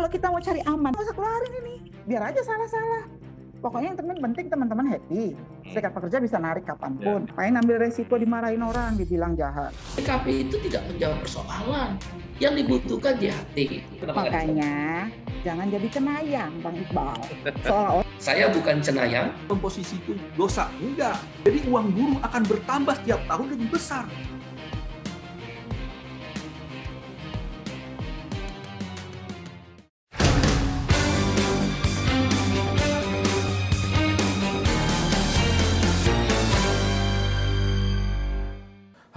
kalau kita mau cari aman masa keluarin ini biar aja salah-salah pokoknya yang teman penting teman-teman happy hmm. serikat pekerja bisa narik kapanpun yeah. Ya. main ambil resiko dimarahin orang dibilang jahat PKP itu tidak menjawab persoalan yang dibutuhkan di hati makanya jangan jadi cenayang bang Iqbal soal saya bukan cenayang Komposisi itu dosa enggak jadi uang guru akan bertambah tiap tahun lebih besar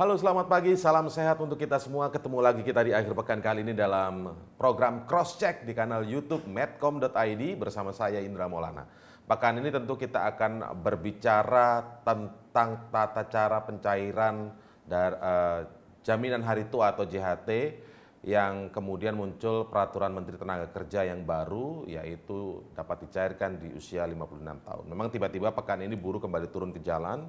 Halo selamat pagi, salam sehat untuk kita semua. Ketemu lagi kita di akhir pekan kali ini dalam program Cross Check di kanal YouTube medcom.id bersama saya Indra Maulana. Pekan ini tentu kita akan berbicara tentang tata cara pencairan dari uh, eh, jaminan hari tua atau JHT yang kemudian muncul peraturan Menteri Tenaga Kerja yang baru yaitu dapat dicairkan di usia 56 tahun. Memang tiba-tiba pekan ini buruh kembali turun ke jalan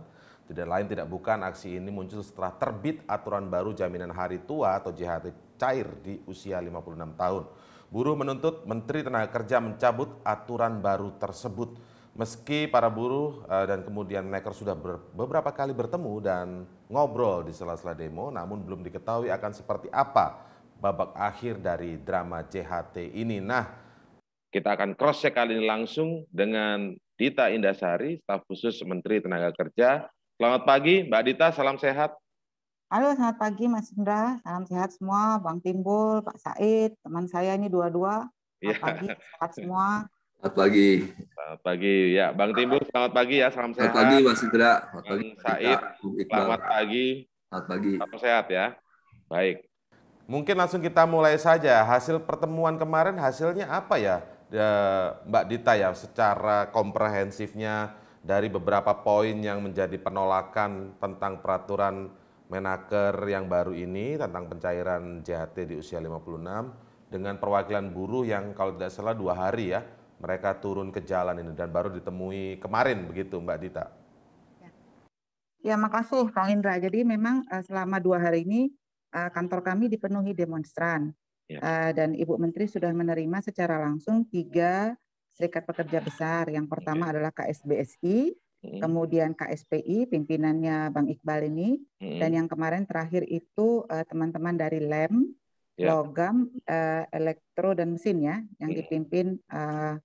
tidak lain tidak bukan aksi ini muncul setelah terbit aturan baru jaminan hari tua atau JHT cair di usia 56 tahun. Buruh menuntut Menteri Tenaga Kerja mencabut aturan baru tersebut. Meski para buruh eh, dan kemudian Menaker sudah beberapa kali bertemu dan ngobrol di sela-sela demo, namun belum diketahui akan seperti apa babak akhir dari drama JHT ini. Nah, kita akan cross check kali ini langsung dengan Dita Indasari, staf khusus Menteri Tenaga Kerja Selamat pagi, Mbak Dita. Salam sehat. Halo, selamat pagi Mas Indra. Salam sehat semua, Bang Timbul, Pak Said, teman saya ini dua-dua. Selamat ya. pagi, sehat semua. Selamat pagi. Selamat pagi, ya. Bang Timbul, selamat pagi ya, salam sehat. Selamat pagi Mas Indra. Selamat pagi, Bang Said, selamat pagi. Selamat pagi. Selamat sehat ya. Baik. Mungkin langsung kita mulai saja. Hasil pertemuan kemarin hasilnya apa ya, eh, Mbak Dita ya, secara komprehensifnya dari beberapa poin yang menjadi penolakan tentang peraturan menaker yang baru ini tentang pencairan JHT di usia 56 dengan perwakilan buruh yang kalau tidak salah dua hari ya mereka turun ke jalan ini dan baru ditemui kemarin begitu Mbak Dita. Ya, ya makasih Kang Indra. Jadi memang eh, selama dua hari ini eh, kantor kami dipenuhi demonstran ya. Eh, dan Ibu Menteri sudah menerima secara langsung tiga serikat pekerja ah, besar. Yang iya. pertama adalah KSBSI, hmm. kemudian KSPI pimpinannya Bang Iqbal ini hmm. dan yang kemarin terakhir itu eh, teman-teman dari LEM yeah. logam uh, elektro dan mesin ya yang hmm. dipimpin uh,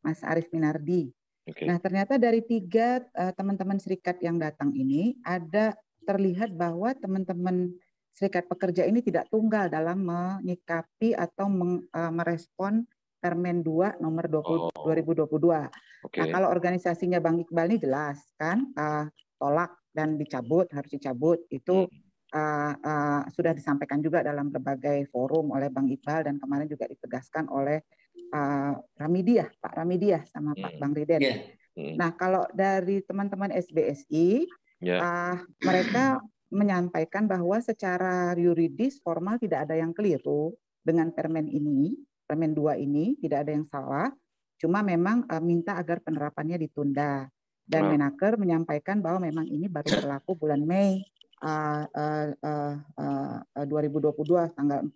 Mas Arif Minardi. Okay. Nah ternyata dari tiga teman-teman serikat yang datang ini ada terlihat bahwa teman-teman serikat pekerja ini tidak tunggal dalam menyikapi atau meng, merespon Permen 2 nomor 20, oh. 2022. Okay. Nah, kalau organisasinya Bang Iqbal ini jelas kan uh, tolak dan dicabut, harus dicabut. Itu hmm. uh, uh, sudah disampaikan juga dalam berbagai forum oleh Bang Iqbal dan kemarin juga ditegaskan oleh uh, Ramidiah, Pak Ramidiah sama hmm. Pak Bang Riden. Yeah. Ya. Hmm. Nah, kalau dari teman-teman SBSI yeah. Ya. uh, mereka menyampaikan bahwa secara yuridis formal tidak ada yang keliru dengan permen ini Permen 2 ini tidak ada yang salah, cuma memang uh, minta agar penerapannya ditunda. Dan nah. Menaker menyampaikan bahwa memang ini baru berlaku bulan Mei uh, uh, uh, uh, 2022 tanggal 4.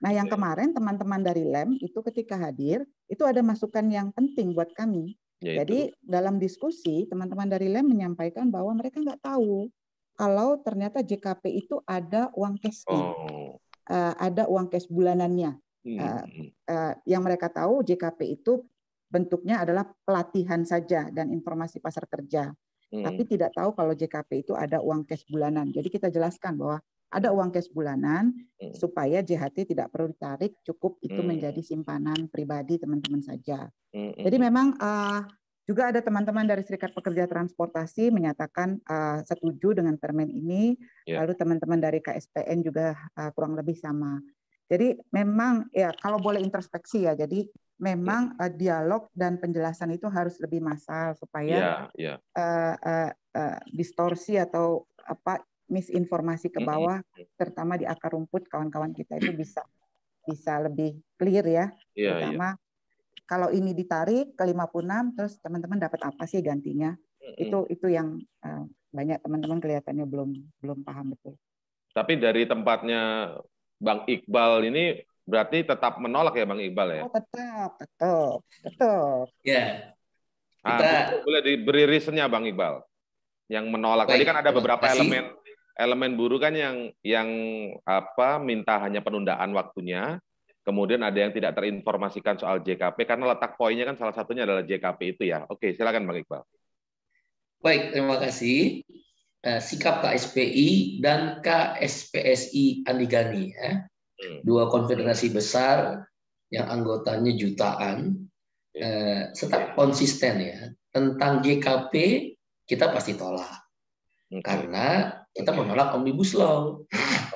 Nah, yang kemarin teman-teman dari LEM itu ketika hadir, itu ada masukan yang penting buat kami. Yaitu. Jadi dalam diskusi, teman-teman dari LEM menyampaikan bahwa mereka nggak tahu kalau ternyata JKP itu ada uang cash oh. uh, ada uang cash bulanannya. Hmm, eh, hmm, hmm. Eh, yang mereka tahu JKP itu bentuknya adalah pelatihan saja dan informasi pasar kerja. Hmm. Tapi tidak tahu kalau JKP itu ada uang cash bulanan. Jadi kita jelaskan bahwa ada uang cash bulanan hmm. supaya JHT tidak perlu ditarik, cukup itu hmm. menjadi simpanan pribadi teman-teman saja. Hmm. Jadi memang uh, juga ada teman-teman dari Serikat Pekerja Transportasi menyatakan uh, setuju dengan permen ini. Yeah. Lalu teman-teman dari KSPN juga uh, kurang lebih sama. Jadi memang ya kalau boleh introspeksi ya. Jadi iya. memang uh, dialog dan penjelasan itu harus lebih massal supaya ya, ya. Uh, uh, uh, distorsi atau apa misinformasi ke bawah, mm -hmm. terutama di akar rumput kawan-kawan kita itu bisa bisa lebih clear ya, ya terutama ya. kalau ini ditarik ke 56 terus teman-teman dapat apa sih gantinya? Mm -hmm. Itu itu yang uh, banyak teman-teman kelihatannya belum belum paham betul. Tapi dari tempatnya Bang Iqbal ini berarti tetap menolak ya Bang Iqbal ya? Oh, tetap, betul, betul. Ya. Nah, kita... boleh diberi reasonnya Bang Iqbal yang menolak. Baik, Tadi kan ada beberapa kasih. elemen elemen buruh kan yang yang apa minta hanya penundaan waktunya, kemudian ada yang tidak terinformasikan soal JKP karena letak poinnya kan salah satunya adalah JKP itu ya. Oke, silakan Bang Iqbal. Baik, terima kasih. Eh, sikap KSPI dan KSPSI Andigani ya. Hmm. Dua konfederasi besar yang anggotanya jutaan ya. eh, tetap ya. konsisten ya. Tentang JKP kita pasti tolak. Hmm. Karena kita menolak Omnibus Law.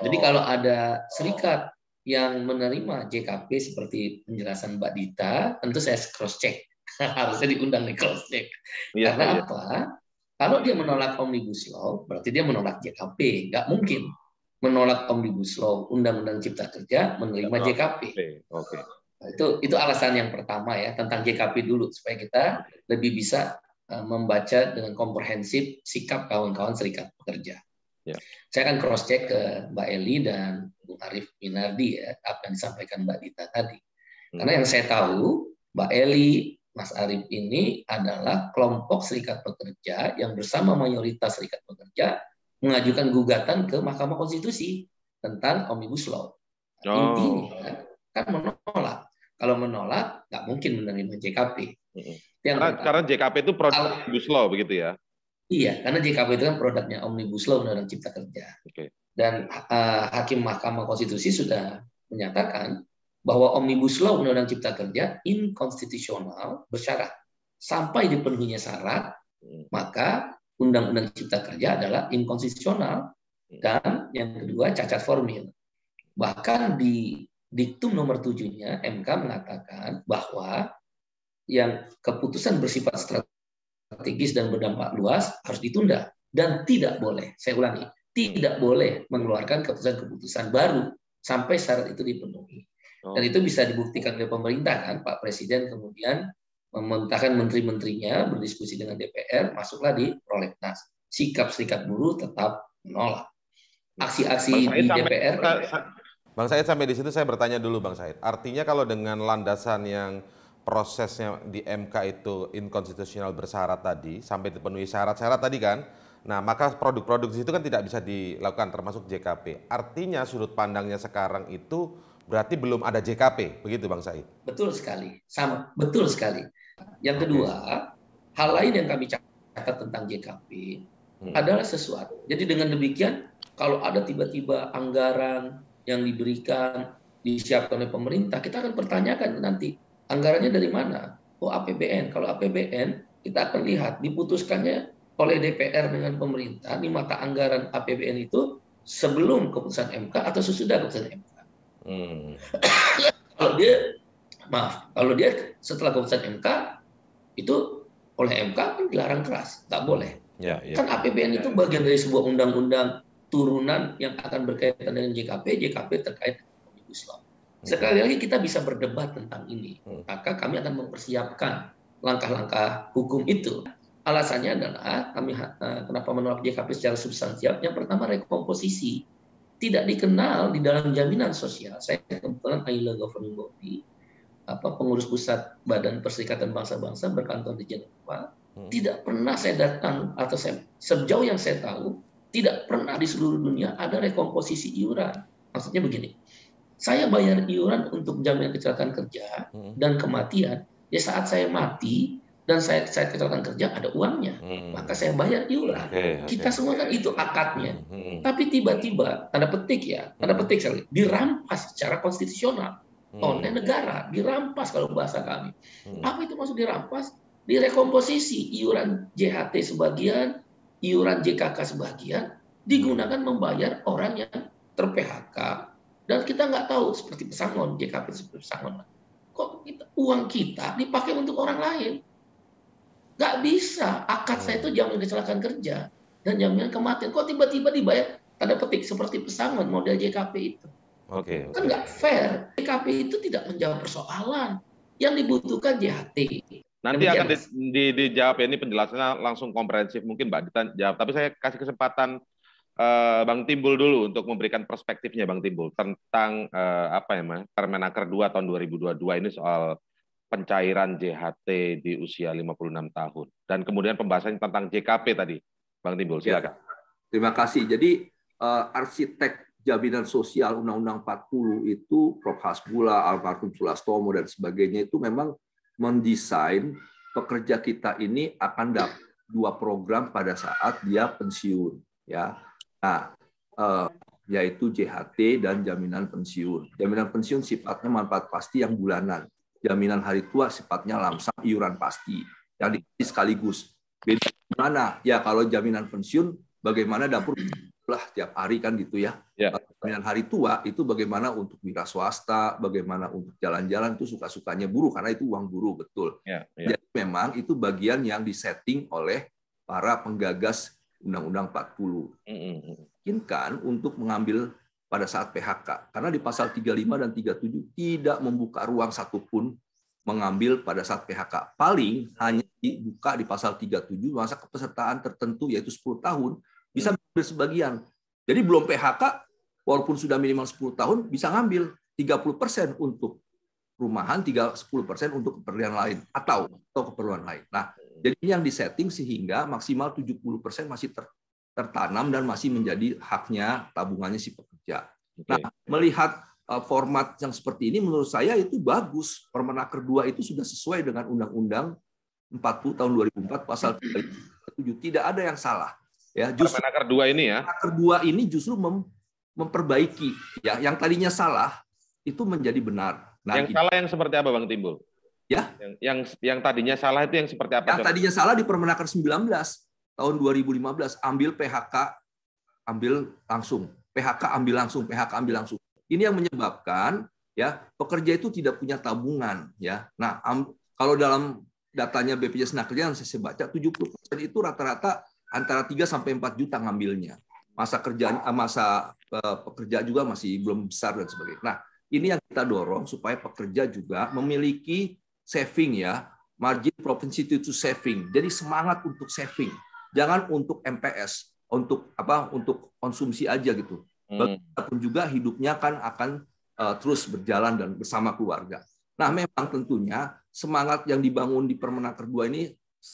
Jadi oh. kalau ada serikat yang menerima JKP seperti penjelasan Mbak Dita, tentu saya cross check. Harusnya diundang nih cross check. Ya, Karena ya. apa? Kalau dia menolak Omnibus Law, berarti dia menolak JKP. Nggak mungkin menolak Omnibus Law, Undang-Undang Cipta Kerja, menerima JKP. Oke. Nah, itu itu alasan yang pertama ya tentang JKP dulu supaya kita lebih bisa eh, membaca dengan komprehensif sikap kawan-kawan serikat pekerja. Ya. Saya akan cross check ke Mbak Eli dan Bu Arif Minardi ya apa yang disampaikan Mbak Dita tadi. Hmm. Karena yang saya tahu Mbak Eli, Mas Arif ini adalah kelompok serikat pekerja yang bersama mayoritas serikat pekerja mengajukan gugatan ke Mahkamah Konstitusi tentang Omnibus Law. Nah, oh. Intinya kan, kan menolak. Kalau menolak, nggak mungkin menerima JKP. Yang karena, karena JKP itu produk kalau, Omnibus Law begitu ya? Iya, karena JKP itu kan produknya Omnibus Law undang Cipta Kerja. Okay. Dan uh, Hakim Mahkamah Konstitusi sudah menyatakan bahwa Omnibus Law Undang-Undang Cipta Kerja inkonstitusional bersyarat. Sampai dipenuhinya syarat, hmm. maka Undang-Undang Cipta Kerja adalah inkonstitusional hmm. dan yang kedua cacat formil. Bahkan di diktum nomor tujuhnya MK mengatakan bahwa yang keputusan bersifat strategis dan berdampak luas harus ditunda dan tidak boleh, saya ulangi, tidak boleh mengeluarkan keputusan-keputusan baru sampai syarat itu dipenuhi. Oh, Dan itu iya. bisa dibuktikan oleh pemerintah kan, Pak Presiden kemudian memerintahkan menteri-menterinya berdiskusi dengan DPR, masuklah di prolegnas. Sikap-sikap buruh tetap menolak. Aksi-aksi di sampai, DPR. Bang Said sampai di situ saya bertanya dulu Bang Said. Artinya kalau dengan landasan yang prosesnya di MK itu inkonstitusional bersyarat tadi sampai dipenuhi syarat-syarat tadi kan. Nah, maka produk-produk di situ kan tidak bisa dilakukan termasuk JKP. Artinya sudut pandangnya sekarang itu Berarti belum ada JKP, begitu Bang Said? Betul sekali, sama, betul sekali. Yang kedua, okay. hal lain yang kami catat tentang JKP hmm. adalah sesuatu. Jadi dengan demikian, kalau ada tiba-tiba anggaran yang diberikan, disiapkan oleh pemerintah, kita akan pertanyakan nanti, anggarannya dari mana? Oh APBN, kalau APBN kita akan lihat diputuskannya oleh DPR dengan pemerintah di mata anggaran APBN itu sebelum keputusan MK atau sesudah keputusan MK. Hmm. kalau dia maaf, kalau dia setelah keputusan MK itu oleh MK kan dilarang keras, tak boleh. Ya, ya. Kan APBN itu bagian dari sebuah undang-undang turunan yang akan berkaitan dengan JKP, JKP terkait omnibus law. Hmm. Sekali lagi kita bisa berdebat tentang ini, hmm. maka kami akan mempersiapkan langkah-langkah hukum itu. Alasannya adalah kami eh, kenapa menolak JKP secara substansial. Yang pertama rekomposisi tidak dikenal di dalam jaminan sosial. Saya kebetulan Aila Governing Body, apa pengurus pusat Badan Perserikatan Bangsa-Bangsa berkantor di Jenewa, hmm. tidak pernah saya datang atau saya sejauh yang saya tahu tidak pernah di seluruh dunia ada rekomposisi iuran. Maksudnya begini, saya bayar iuran untuk jaminan kecelakaan kerja hmm. dan kematian. Ya saat saya mati, dan saya saya kecelakaan kerja ada uangnya hmm. maka saya bayar iuran okay, okay. kita semua kan itu akadnya hmm, hmm. tapi tiba-tiba tanda petik ya tanda hmm. petik sekali dirampas secara konstitusional hmm. oleh negara dirampas kalau bahasa kami hmm. apa itu maksud dirampas direkomposisi iuran JHT sebagian iuran JKK sebagian digunakan hmm. membayar orang yang ter PHK dan kita nggak tahu seperti pesangon JKP seperti pesangon kok kita, uang kita dipakai untuk orang lain Gak bisa. Akad saya hmm. itu jaminan kecelakaan kerja dan jaminan kematian. Kok tiba-tiba dibayar tanda petik seperti pesangon model JKP itu? Oke. Okay, kan gak fair. JKP itu tidak menjawab persoalan yang dibutuhkan JHT. Nanti akan di, di, dijawab ya. ini penjelasannya langsung komprehensif mungkin Mbak jawab. Tapi saya kasih kesempatan uh, Bang Timbul dulu untuk memberikan perspektifnya Bang Timbul tentang uh, apa ya, Mas? Permenaker 2 tahun 2022 ini soal pencairan JHT di usia 56 tahun. Dan kemudian pembahasan tentang JKP tadi, Bang Timbul, ya. silakan. Ya, terima kasih. Jadi uh, arsitek jaminan sosial Undang-Undang 40 itu Prof. Hasbullah, almarhum Sulastomo, dan sebagainya itu memang mendesain pekerja kita ini akan dapat dua program pada saat dia pensiun. ya. Nah, uh, yaitu JHT dan jaminan pensiun. Jaminan pensiun sifatnya manfaat pasti yang bulanan jaminan hari tua sifatnya lamsam iuran pasti yang diisi sekaligus. Beda mana? Ya kalau jaminan pensiun bagaimana dapur lah tiap hari kan gitu ya. Yeah. Jaminan hari tua itu bagaimana untuk wira swasta, bagaimana untuk jalan-jalan itu suka-sukanya buruh karena itu uang buruh betul. Yeah. Yeah. Jadi memang itu bagian yang disetting oleh para penggagas Undang-Undang 40. Mungkin kan untuk mengambil pada saat PHK. Karena di pasal 35 dan 37 tidak membuka ruang satupun mengambil pada saat PHK. Paling hanya dibuka di pasal 37 masa kepesertaan tertentu yaitu 10 tahun bisa hmm. ambil sebagian. Jadi belum PHK walaupun sudah minimal 10 tahun bisa ngambil 30% untuk rumahan, 10% untuk keperluan lain atau atau keperluan lain. Nah, jadi ini yang disetting sehingga maksimal 70% masih ter, tertanam dan masih menjadi haknya tabungannya si pekerja. Ya. Nah, melihat uh, format yang seperti ini menurut saya itu bagus. Permenaker 2 itu sudah sesuai dengan Undang-Undang 40 tahun 2004 pasal tujuh Tidak ada yang salah. Ya, justru Permenaker 2 ini ya. Permenaker 2 ini justru mem, memperbaiki ya yang tadinya salah itu menjadi benar. Nah, yang gitu. salah yang seperti apa Bang Timbul? Ya. Yang, yang yang tadinya salah itu yang seperti apa? Yang coba? tadinya salah di Permenaker 19 tahun 2015 ambil PHK ambil langsung PHK ambil langsung, PHK ambil langsung. Ini yang menyebabkan ya pekerja itu tidak punya tabungan ya. Nah, am, kalau dalam datanya BPJS Nakerja yang saya baca 70% itu rata-rata antara 3 sampai 4 juta ngambilnya. Masa kerjaan eh, masa eh, pekerja juga masih belum besar dan sebagainya. Nah, ini yang kita dorong supaya pekerja juga memiliki saving ya, margin propensity to saving. Jadi semangat untuk saving, jangan untuk MPS untuk apa untuk konsumsi aja gitu. Hmm. Bagaimanapun juga hidupnya kan akan uh, terus berjalan dan bersama keluarga. Nah, memang tentunya semangat yang dibangun di permenaker kedua ini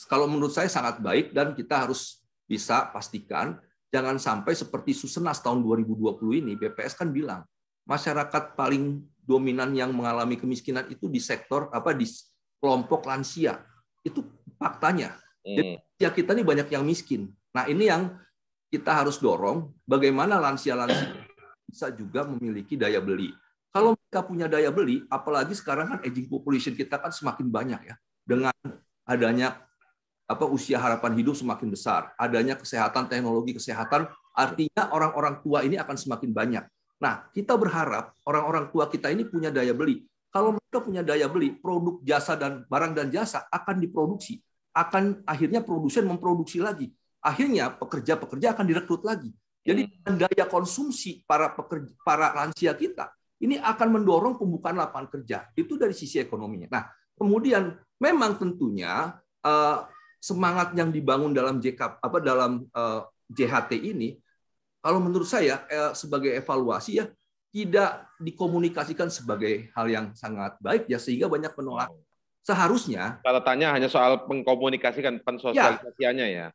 kalau menurut saya sangat baik dan kita harus bisa pastikan jangan sampai seperti Susenas tahun 2020 ini BPS kan bilang masyarakat paling dominan yang mengalami kemiskinan itu di sektor apa di kelompok lansia. Itu faktanya. Hmm. Jadi, ya kita ini banyak yang miskin. Nah, ini yang kita harus dorong bagaimana lansia-lansia bisa juga memiliki daya beli. Kalau mereka punya daya beli, apalagi sekarang kan aging population kita kan semakin banyak ya. Dengan adanya apa usia harapan hidup semakin besar, adanya kesehatan teknologi kesehatan, artinya orang-orang tua ini akan semakin banyak. Nah, kita berharap orang-orang tua kita ini punya daya beli. Kalau mereka punya daya beli, produk jasa dan barang dan jasa akan diproduksi, akan akhirnya produsen memproduksi lagi akhirnya pekerja-pekerja akan direkrut lagi. Jadi hmm. daya konsumsi para pekerja, para lansia kita ini akan mendorong pembukaan lapangan kerja. Itu dari sisi ekonominya. Nah, kemudian memang tentunya eh, semangat yang dibangun dalam JK apa dalam eh, JHT ini kalau menurut saya eh, sebagai evaluasi ya tidak dikomunikasikan sebagai hal yang sangat baik ya sehingga banyak penolakan. Seharusnya catatannya hanya soal mengkomunikasikan ya. pensosialisasiannya ya.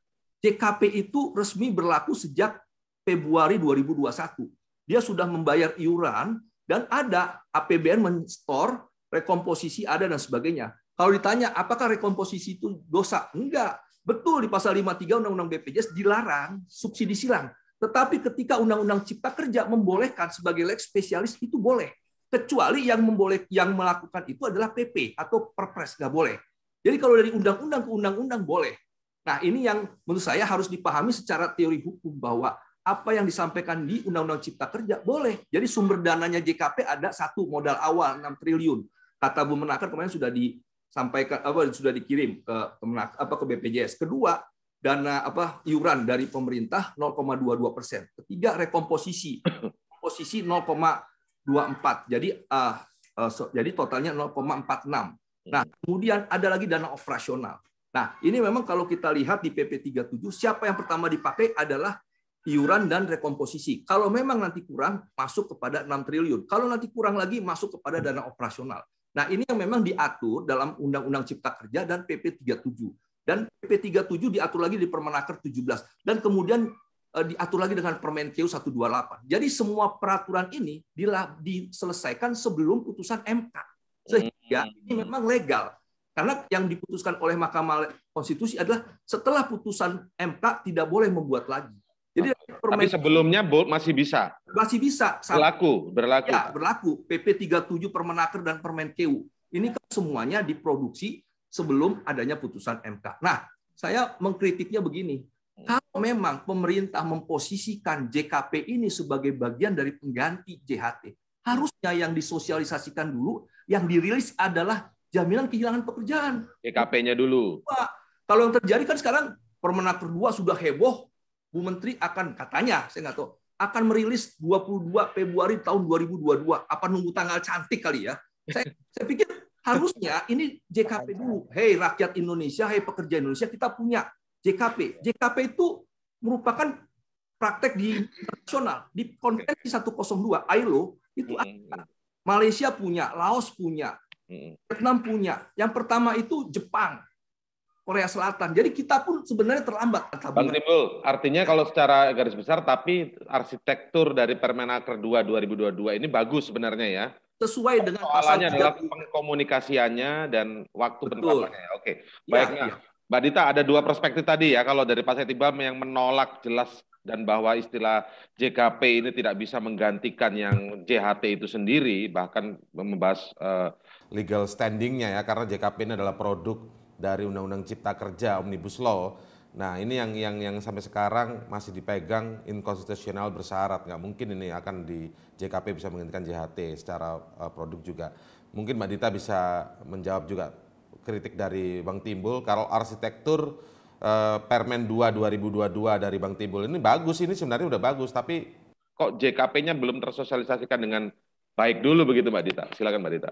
DKP itu resmi berlaku sejak Februari 2021. Dia sudah membayar iuran dan ada APBN menstor rekomposisi ada dan sebagainya. Kalau ditanya apakah rekomposisi itu dosa? Enggak. Betul di pasal 53 Undang-Undang BPJS dilarang subsidi silang. Tetapi ketika Undang-Undang Cipta Kerja membolehkan sebagai leg spesialis itu boleh. Kecuali yang memboleh yang melakukan itu adalah PP atau Perpres nggak boleh. Jadi kalau dari undang-undang ke undang-undang boleh. Nah, ini yang menurut saya harus dipahami secara teori hukum bahwa apa yang disampaikan di Undang-Undang Cipta Kerja boleh. Jadi sumber dananya JKP ada satu modal awal 6 triliun. Kata Bu Menaker kemarin sudah disampaikan apa sudah dikirim ke apa ke BPJS. Kedua, dana apa iuran dari pemerintah 0,22 persen. Ketiga, rekomposisi posisi 0,24. Jadi uh, uh, so, jadi totalnya 0,46. Nah, kemudian ada lagi dana operasional. Nah, ini memang kalau kita lihat di PP 37, siapa yang pertama dipakai adalah iuran dan rekomposisi. Kalau memang nanti kurang, masuk kepada 6 triliun. Kalau nanti kurang lagi, masuk kepada dana operasional. Nah, ini yang memang diatur dalam Undang-Undang Cipta Kerja dan PP 37. Dan PP 37 diatur lagi di Permenaker 17. Dan kemudian eh, diatur lagi dengan Permen Permenkeu 128. Jadi semua peraturan ini diselesaikan sebelum putusan MK. Sehingga hmm. ini memang legal karena yang diputuskan oleh Mahkamah Konstitusi adalah setelah putusan MK tidak boleh membuat lagi. Jadi permen... sebelumnya masih bisa. Masih bisa. Saat, berlaku, berlaku. Ya, berlaku. PP 37 Permenaker dan Permen KU. Ini kan semuanya diproduksi sebelum adanya putusan MK. Nah, saya mengkritiknya begini. Kalau memang pemerintah memposisikan JKP ini sebagai bagian dari pengganti JHT, harusnya yang disosialisasikan dulu, yang dirilis adalah jaminan kehilangan pekerjaan. EKP-nya dulu. Pak, kalau yang terjadi kan sekarang Permenak kedua sudah heboh, Bu Menteri akan katanya, saya nggak tahu, akan merilis 22 Februari tahun 2022. Apa nunggu tanggal cantik kali ya? Saya, saya pikir harusnya ini JKP dulu. Hei rakyat Indonesia, hei pekerja Indonesia, kita punya JKP. JKP itu merupakan praktek di nasional di konvensi 102 ILO itu hmm. ada. Malaysia punya, Laos punya, Vietnam punya. Yang pertama itu Jepang, Korea Selatan. Jadi kita pun sebenarnya terlambat. Bang Timbul, artinya kalau secara garis besar, tapi arsitektur dari Permenaker 2 2022 ini bagus sebenarnya ya. Sesuai dengan Soalannya adalah pengkomunikasiannya dan waktu penerapannya. Ya. Oke, iya, Baiknya, ya. Mbak Dita, ada dua perspektif tadi ya. Kalau dari Pak Setibam yang menolak jelas dan bahwa istilah JKP ini tidak bisa menggantikan yang JHT itu sendiri bahkan membahas uh, legal standingnya ya karena JKP ini adalah produk dari Undang-Undang Cipta Kerja Omnibus Law. Nah ini yang yang yang sampai sekarang masih dipegang inkonstitusional bersyarat nggak mungkin ini akan di JKP bisa menggantikan JHT secara uh, produk juga. Mungkin Mbak Dita bisa menjawab juga kritik dari Bang Timbul kalau arsitektur Eh, Permen 2 2022 dari Bang Timbul ini bagus ini sebenarnya udah bagus tapi kok JKP-nya belum tersosialisasikan dengan baik dulu begitu Mbak Dita. Silakan Mbak Dita.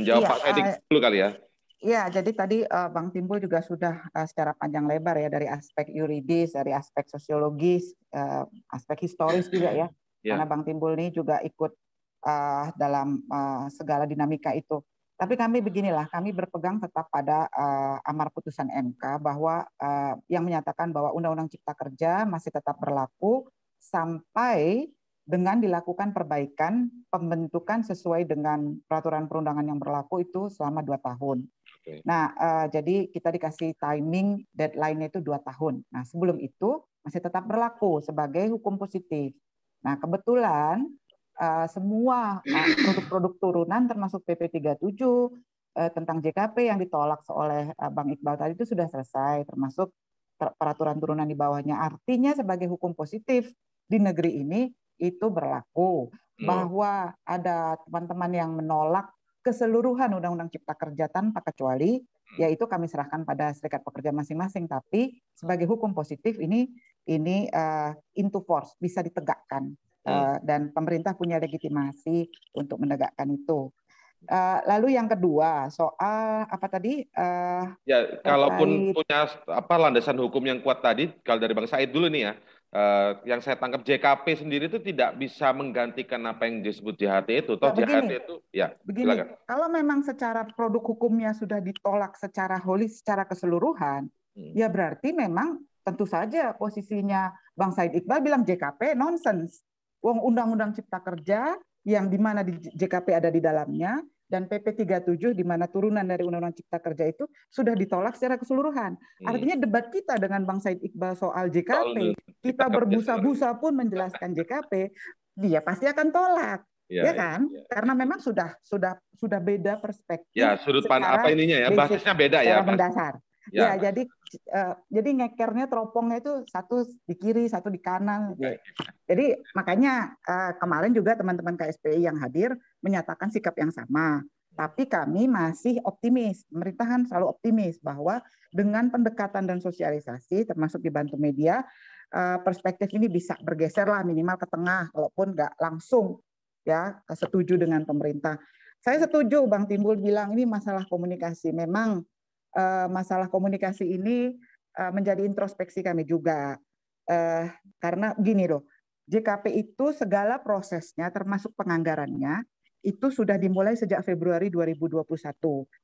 Menjawab ya, Pak Edik uh, eh, dulu kali ya. Iya, jadi tadi uh, eh, Bang Timbul juga sudah uh, secara panjang lebar ya dari aspek yuridis, dari aspek sosiologis, uh, aspek historis juga ya. ya. Karena Bang Timbul ini juga ikut uh, dalam uh, segala dinamika itu. Tapi kami beginilah, kami berpegang tetap pada uh, amar putusan MK bahwa uh, yang menyatakan bahwa Undang-Undang Cipta Kerja masih tetap berlaku sampai dengan dilakukan perbaikan pembentukan sesuai dengan peraturan perundangan yang berlaku itu selama dua tahun. Okay. Nah, uh, jadi kita dikasih timing deadline-nya itu dua tahun. Nah, sebelum itu masih tetap berlaku sebagai hukum positif. Nah, kebetulan Eh, semua eh, produk-produk turunan termasuk PP37 eh, tentang JKP yang ditolak oleh Bang Iqbal tadi itu sudah selesai termasuk peraturan turunan di bawahnya. Artinya sebagai hukum positif di negeri ini itu berlaku hmm. bahwa ada teman-teman yang menolak keseluruhan Undang-Undang Cipta Kerja tanpa kecuali hmm. yaitu kami serahkan pada serikat pekerja masing-masing tapi sebagai hukum positif ini ini uh, into force bisa ditegakkan Eh, dan pemerintah punya legitimasi untuk menegakkan itu. Eh, lalu yang kedua soal apa tadi? Eh, ya, kalaupun terkait... punya apa landasan hukum yang kuat tadi, kalau dari Bang Said dulu nih ya, Uh, yang saya tangkap JKP sendiri itu tidak bisa menggantikan apa yang disebut JHT itu. Toh nah, JHT itu ya. Begini, kalau memang secara produk hukumnya sudah ditolak secara holis, secara keseluruhan, hmm. ya berarti memang tentu saja posisinya Bang Said Iqbal bilang JKP nonsens. Wong Undang-Undang Cipta Kerja yang di mana di JKP ada di dalamnya dan PP 37 di mana turunan dari Undang-Undang Cipta Kerja itu sudah ditolak secara keseluruhan. Hmm. Artinya debat kita dengan Bang Said Iqbal soal JKP, kita berbusa-busa pun menjelaskan JKP, dia pasti akan tolak. Ya, ya, ya kan? Ya, ya. Karena memang sudah sudah sudah beda perspektif. Ya, sudut pandang apa ininya ya? Basisnya beda ya. Mendasar. Ya, ya jadi uh, jadi ngekernya teropongnya itu satu di kiri, satu di kanan. Ya. ya. Jadi makanya uh, kemarin juga teman-teman KSPI yang hadir menyatakan sikap yang sama. Tapi kami masih optimis, pemerintahan selalu optimis bahwa dengan pendekatan dan sosialisasi, termasuk dibantu media, eh, perspektif ini bisa bergeser lah minimal ke tengah, walaupun nggak langsung ya setuju dengan pemerintah. Saya setuju Bang Timbul bilang ini masalah komunikasi. Memang Eh, masalah komunikasi ini eh, menjadi introspeksi kami juga. Eh, karena gini loh, JKP itu segala prosesnya termasuk penganggarannya itu sudah dimulai sejak Februari 2021.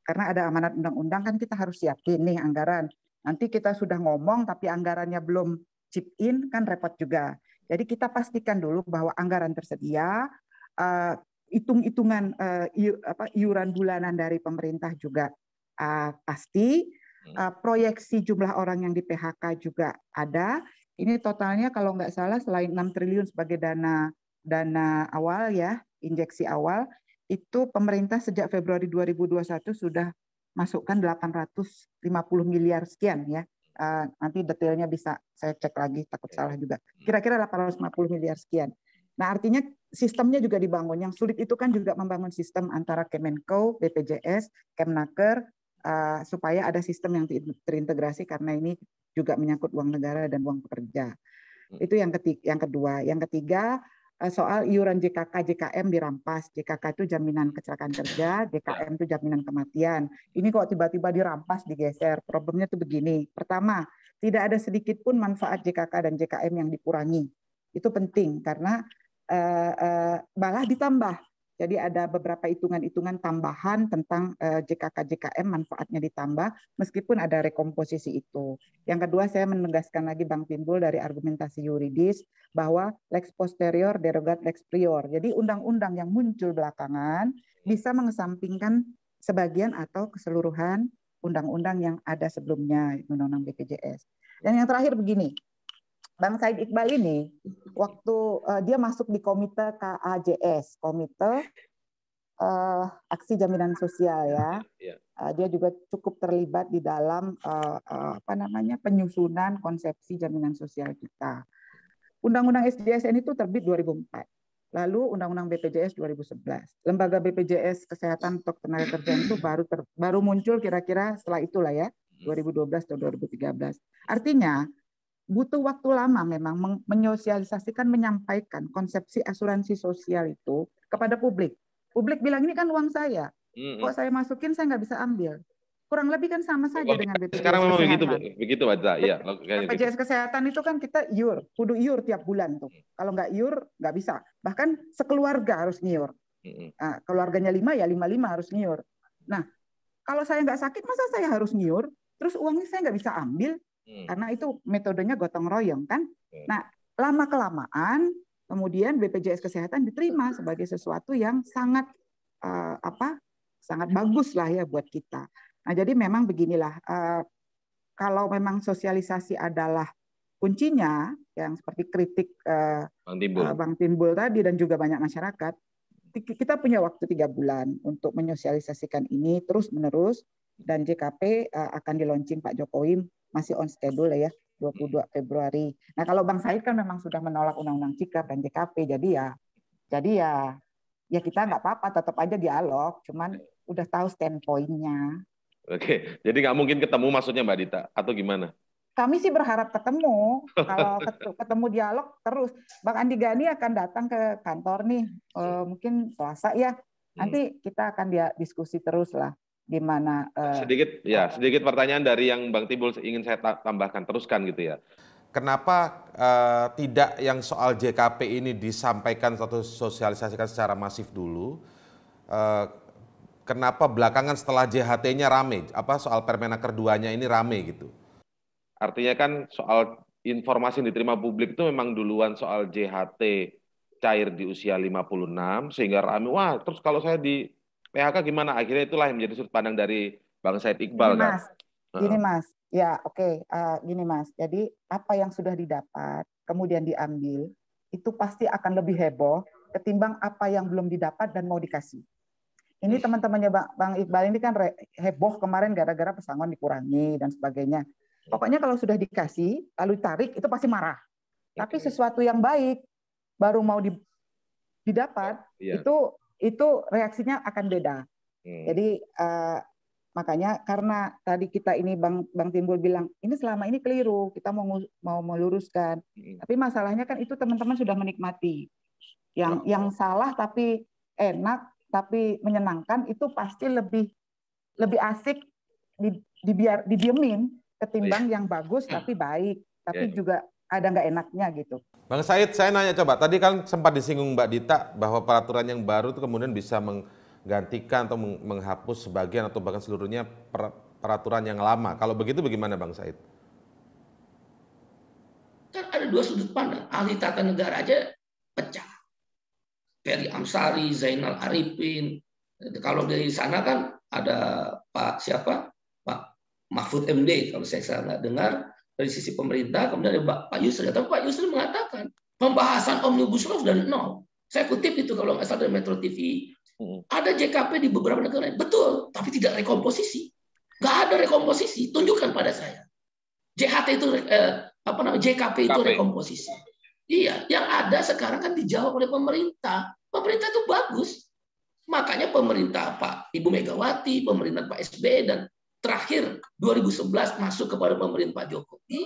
Karena ada amanat undang-undang kan kita harus siapin nih anggaran. Nanti kita sudah ngomong tapi anggarannya belum chip in kan repot juga. Jadi kita pastikan dulu bahwa anggaran tersedia, hitung-hitungan uh, iuran bulanan dari pemerintah juga uh, pasti. Uh, proyeksi jumlah orang yang di PHK juga ada. Ini totalnya kalau nggak salah selain 6 triliun sebagai dana dana awal ya, injeksi awal, itu pemerintah sejak Februari 2021 sudah masukkan 850 miliar sekian ya. Uh, nanti detailnya bisa saya cek lagi takut salah juga. Hmm. Kira-kira 850 miliar sekian. Nah, artinya sistemnya juga dibangun. Yang sulit itu kan juga membangun sistem antara Kemenko, BPJS, Kemnaker, uh, supaya ada sistem yang terintegrasi karena ini juga menyangkut uang negara dan uang pekerja. Hmm. Itu yang ketiga, yang kedua, yang ketiga eh, soal iuran JKK JKM dirampas. JKK itu jaminan kecelakaan kerja, JKM itu jaminan kematian. Ini kok tiba-tiba dirampas, digeser. Problemnya tuh begini. Pertama, tidak ada sedikit pun manfaat JKK dan JKM yang dikurangi. Itu penting karena uh, uh, malah ditambah jadi ada beberapa hitungan-hitungan tambahan tentang eh, JKK-JKM manfaatnya ditambah meskipun ada rekomposisi itu. Yang kedua saya menegaskan lagi Bang Timbul dari argumentasi yuridis bahwa lex posterior derogat lex prior. Jadi undang-undang yang muncul belakangan bisa mengesampingkan sebagian atau keseluruhan undang-undang yang ada sebelumnya undang-undang BPJS. Dan yang terakhir begini, Bang Said Iqbal ini waktu uh, dia masuk di komite KAJS, komite uh, aksi jaminan sosial ya. Uh, dia juga cukup terlibat di dalam uh, uh, apa namanya penyusunan konsepsi jaminan sosial kita. Undang-undang SJSN itu terbit 2004. Lalu Undang-Undang BPJS 2011. Lembaga BPJS Kesehatan untuk Tenaga Kerja itu baru ter, baru muncul kira-kira setelah itulah ya, 2012 hmm. atau 2013. Artinya butuh waktu lama memang menyosialisasikan, menyampaikan konsepsi asuransi sosial itu kepada publik. Publik bilang ini kan uang saya, kok saya masukin saya nggak bisa ambil. Kurang lebih kan sama saja dengan BPJS Sekarang memang begitu, begitu Baca. Ya, BPJS Kesehatan itu kan kita iur, kudu iur tiap bulan tuh. Mm. Kalau nggak iur, nggak bisa. Bahkan sekeluarga harus ngiur. Nah, keluarganya lima ya lima-lima harus ngiur. Nah, kalau saya nggak sakit, masa saya harus ngiur? Terus uangnya saya nggak bisa ambil? Hmm. Karena itu metodenya gotong royong kan. Hmm. Nah, lama kelamaan kemudian BPJS kesehatan diterima sebagai sesuatu yang sangat uh, apa? sangat bagus lah ya buat kita. Nah, jadi memang beginilah uh, kalau memang sosialisasi adalah kuncinya yang seperti kritik uh, Bang Timbul. Uh, Bang Timbul tadi dan juga banyak masyarakat kita punya waktu tiga bulan untuk menyosialisasikan ini terus menerus dan JKP akan diluncing Pak Jokowi masih on schedule ya 22 Februari. Nah kalau Bang Said kan memang sudah menolak Undang-Undang Cika dan JKP, jadi ya jadi ya ya kita nggak apa-apa, tetap aja dialog, cuman udah tahu standpointnya. Oke, jadi nggak mungkin ketemu maksudnya Mbak Dita atau gimana? Kami sih berharap ketemu. Kalau ketemu dialog terus, Bang Andi Gani akan datang ke kantor nih, eh, mungkin Selasa ya. Nanti hmm. kita akan dia diskusi terus lah di mana uh, sedikit ya sedikit pertanyaan dari yang Bang Timbul ingin saya tambahkan teruskan gitu ya. Kenapa uh, tidak yang soal JKP ini disampaikan atau sosialisasikan secara masif dulu? Uh, kenapa belakangan setelah JHT-nya rame? Apa soal Permenaker keduanya ini rame gitu? Artinya kan soal informasi yang diterima publik itu memang duluan soal JHT cair di usia 56 sehingga rame. Wah, terus kalau saya di PHK gimana? Akhirnya itulah yang menjadi sudut pandang dari Bang Said Iqbal gini, kan. Mas. Uh. Gini Mas, ya oke, okay. uh, eh, gini Mas. Jadi apa yang sudah didapat kemudian diambil itu pasti akan lebih heboh ketimbang apa yang belum didapat dan mau dikasih. Ini teman-temannya Bang Iqbal ini kan heboh kemarin gara-gara pesangon dikurangi dan sebagainya. Iya. Pokoknya kalau sudah dikasih lalu tarik itu pasti marah. Tapi sesuatu yang baik baru mau didapat ya. itu itu reaksinya akan beda. Hmm. Jadi uh, makanya karena tadi kita ini bang bang Timbul bilang ini selama ini keliru, kita mau mau meluruskan. Hmm. Tapi masalahnya kan itu teman-teman sudah menikmati. Yang oh. yang salah tapi enak tapi menyenangkan itu pasti lebih lebih asik di, dibiar didiemin ketimbang oh, iya. yang bagus hmm. tapi baik tapi yeah. Iya. juga ada nggak enaknya gitu. Bang Said, saya nanya coba, tadi kan sempat disinggung Mbak Dita bahwa peraturan yang baru itu kemudian bisa menggantikan atau menghapus sebagian atau bahkan seluruhnya peraturan yang lama. Kalau begitu bagaimana Bang Said? Kan ada dua sudut pandang. Ahli tata negara aja pecah. Ferry Amsari, Zainal Arifin. Kalau dari sana kan ada Pak siapa? Pak Mahfud MD kalau saya salah dengar dari sisi pemerintah, kemudian ada Pak Yusri Tapi Pak Yusri mengatakan pembahasan omnibus law dan nol. Saya kutip itu kalau nggak salah dari Metro TV. Hmm. Ada JKP di beberapa negara, betul, tapi tidak rekomposisi. Nggak ada rekomposisi. Tunjukkan pada saya. JHT itu eh, apa namanya JKP itu KP. rekomposisi. Iya, yang ada sekarang kan dijawab oleh pemerintah. Pemerintah itu bagus. Makanya pemerintah Pak Ibu Megawati, pemerintah Pak SBY dan terakhir 2011 masuk kepada pemerintah Pak Jokowi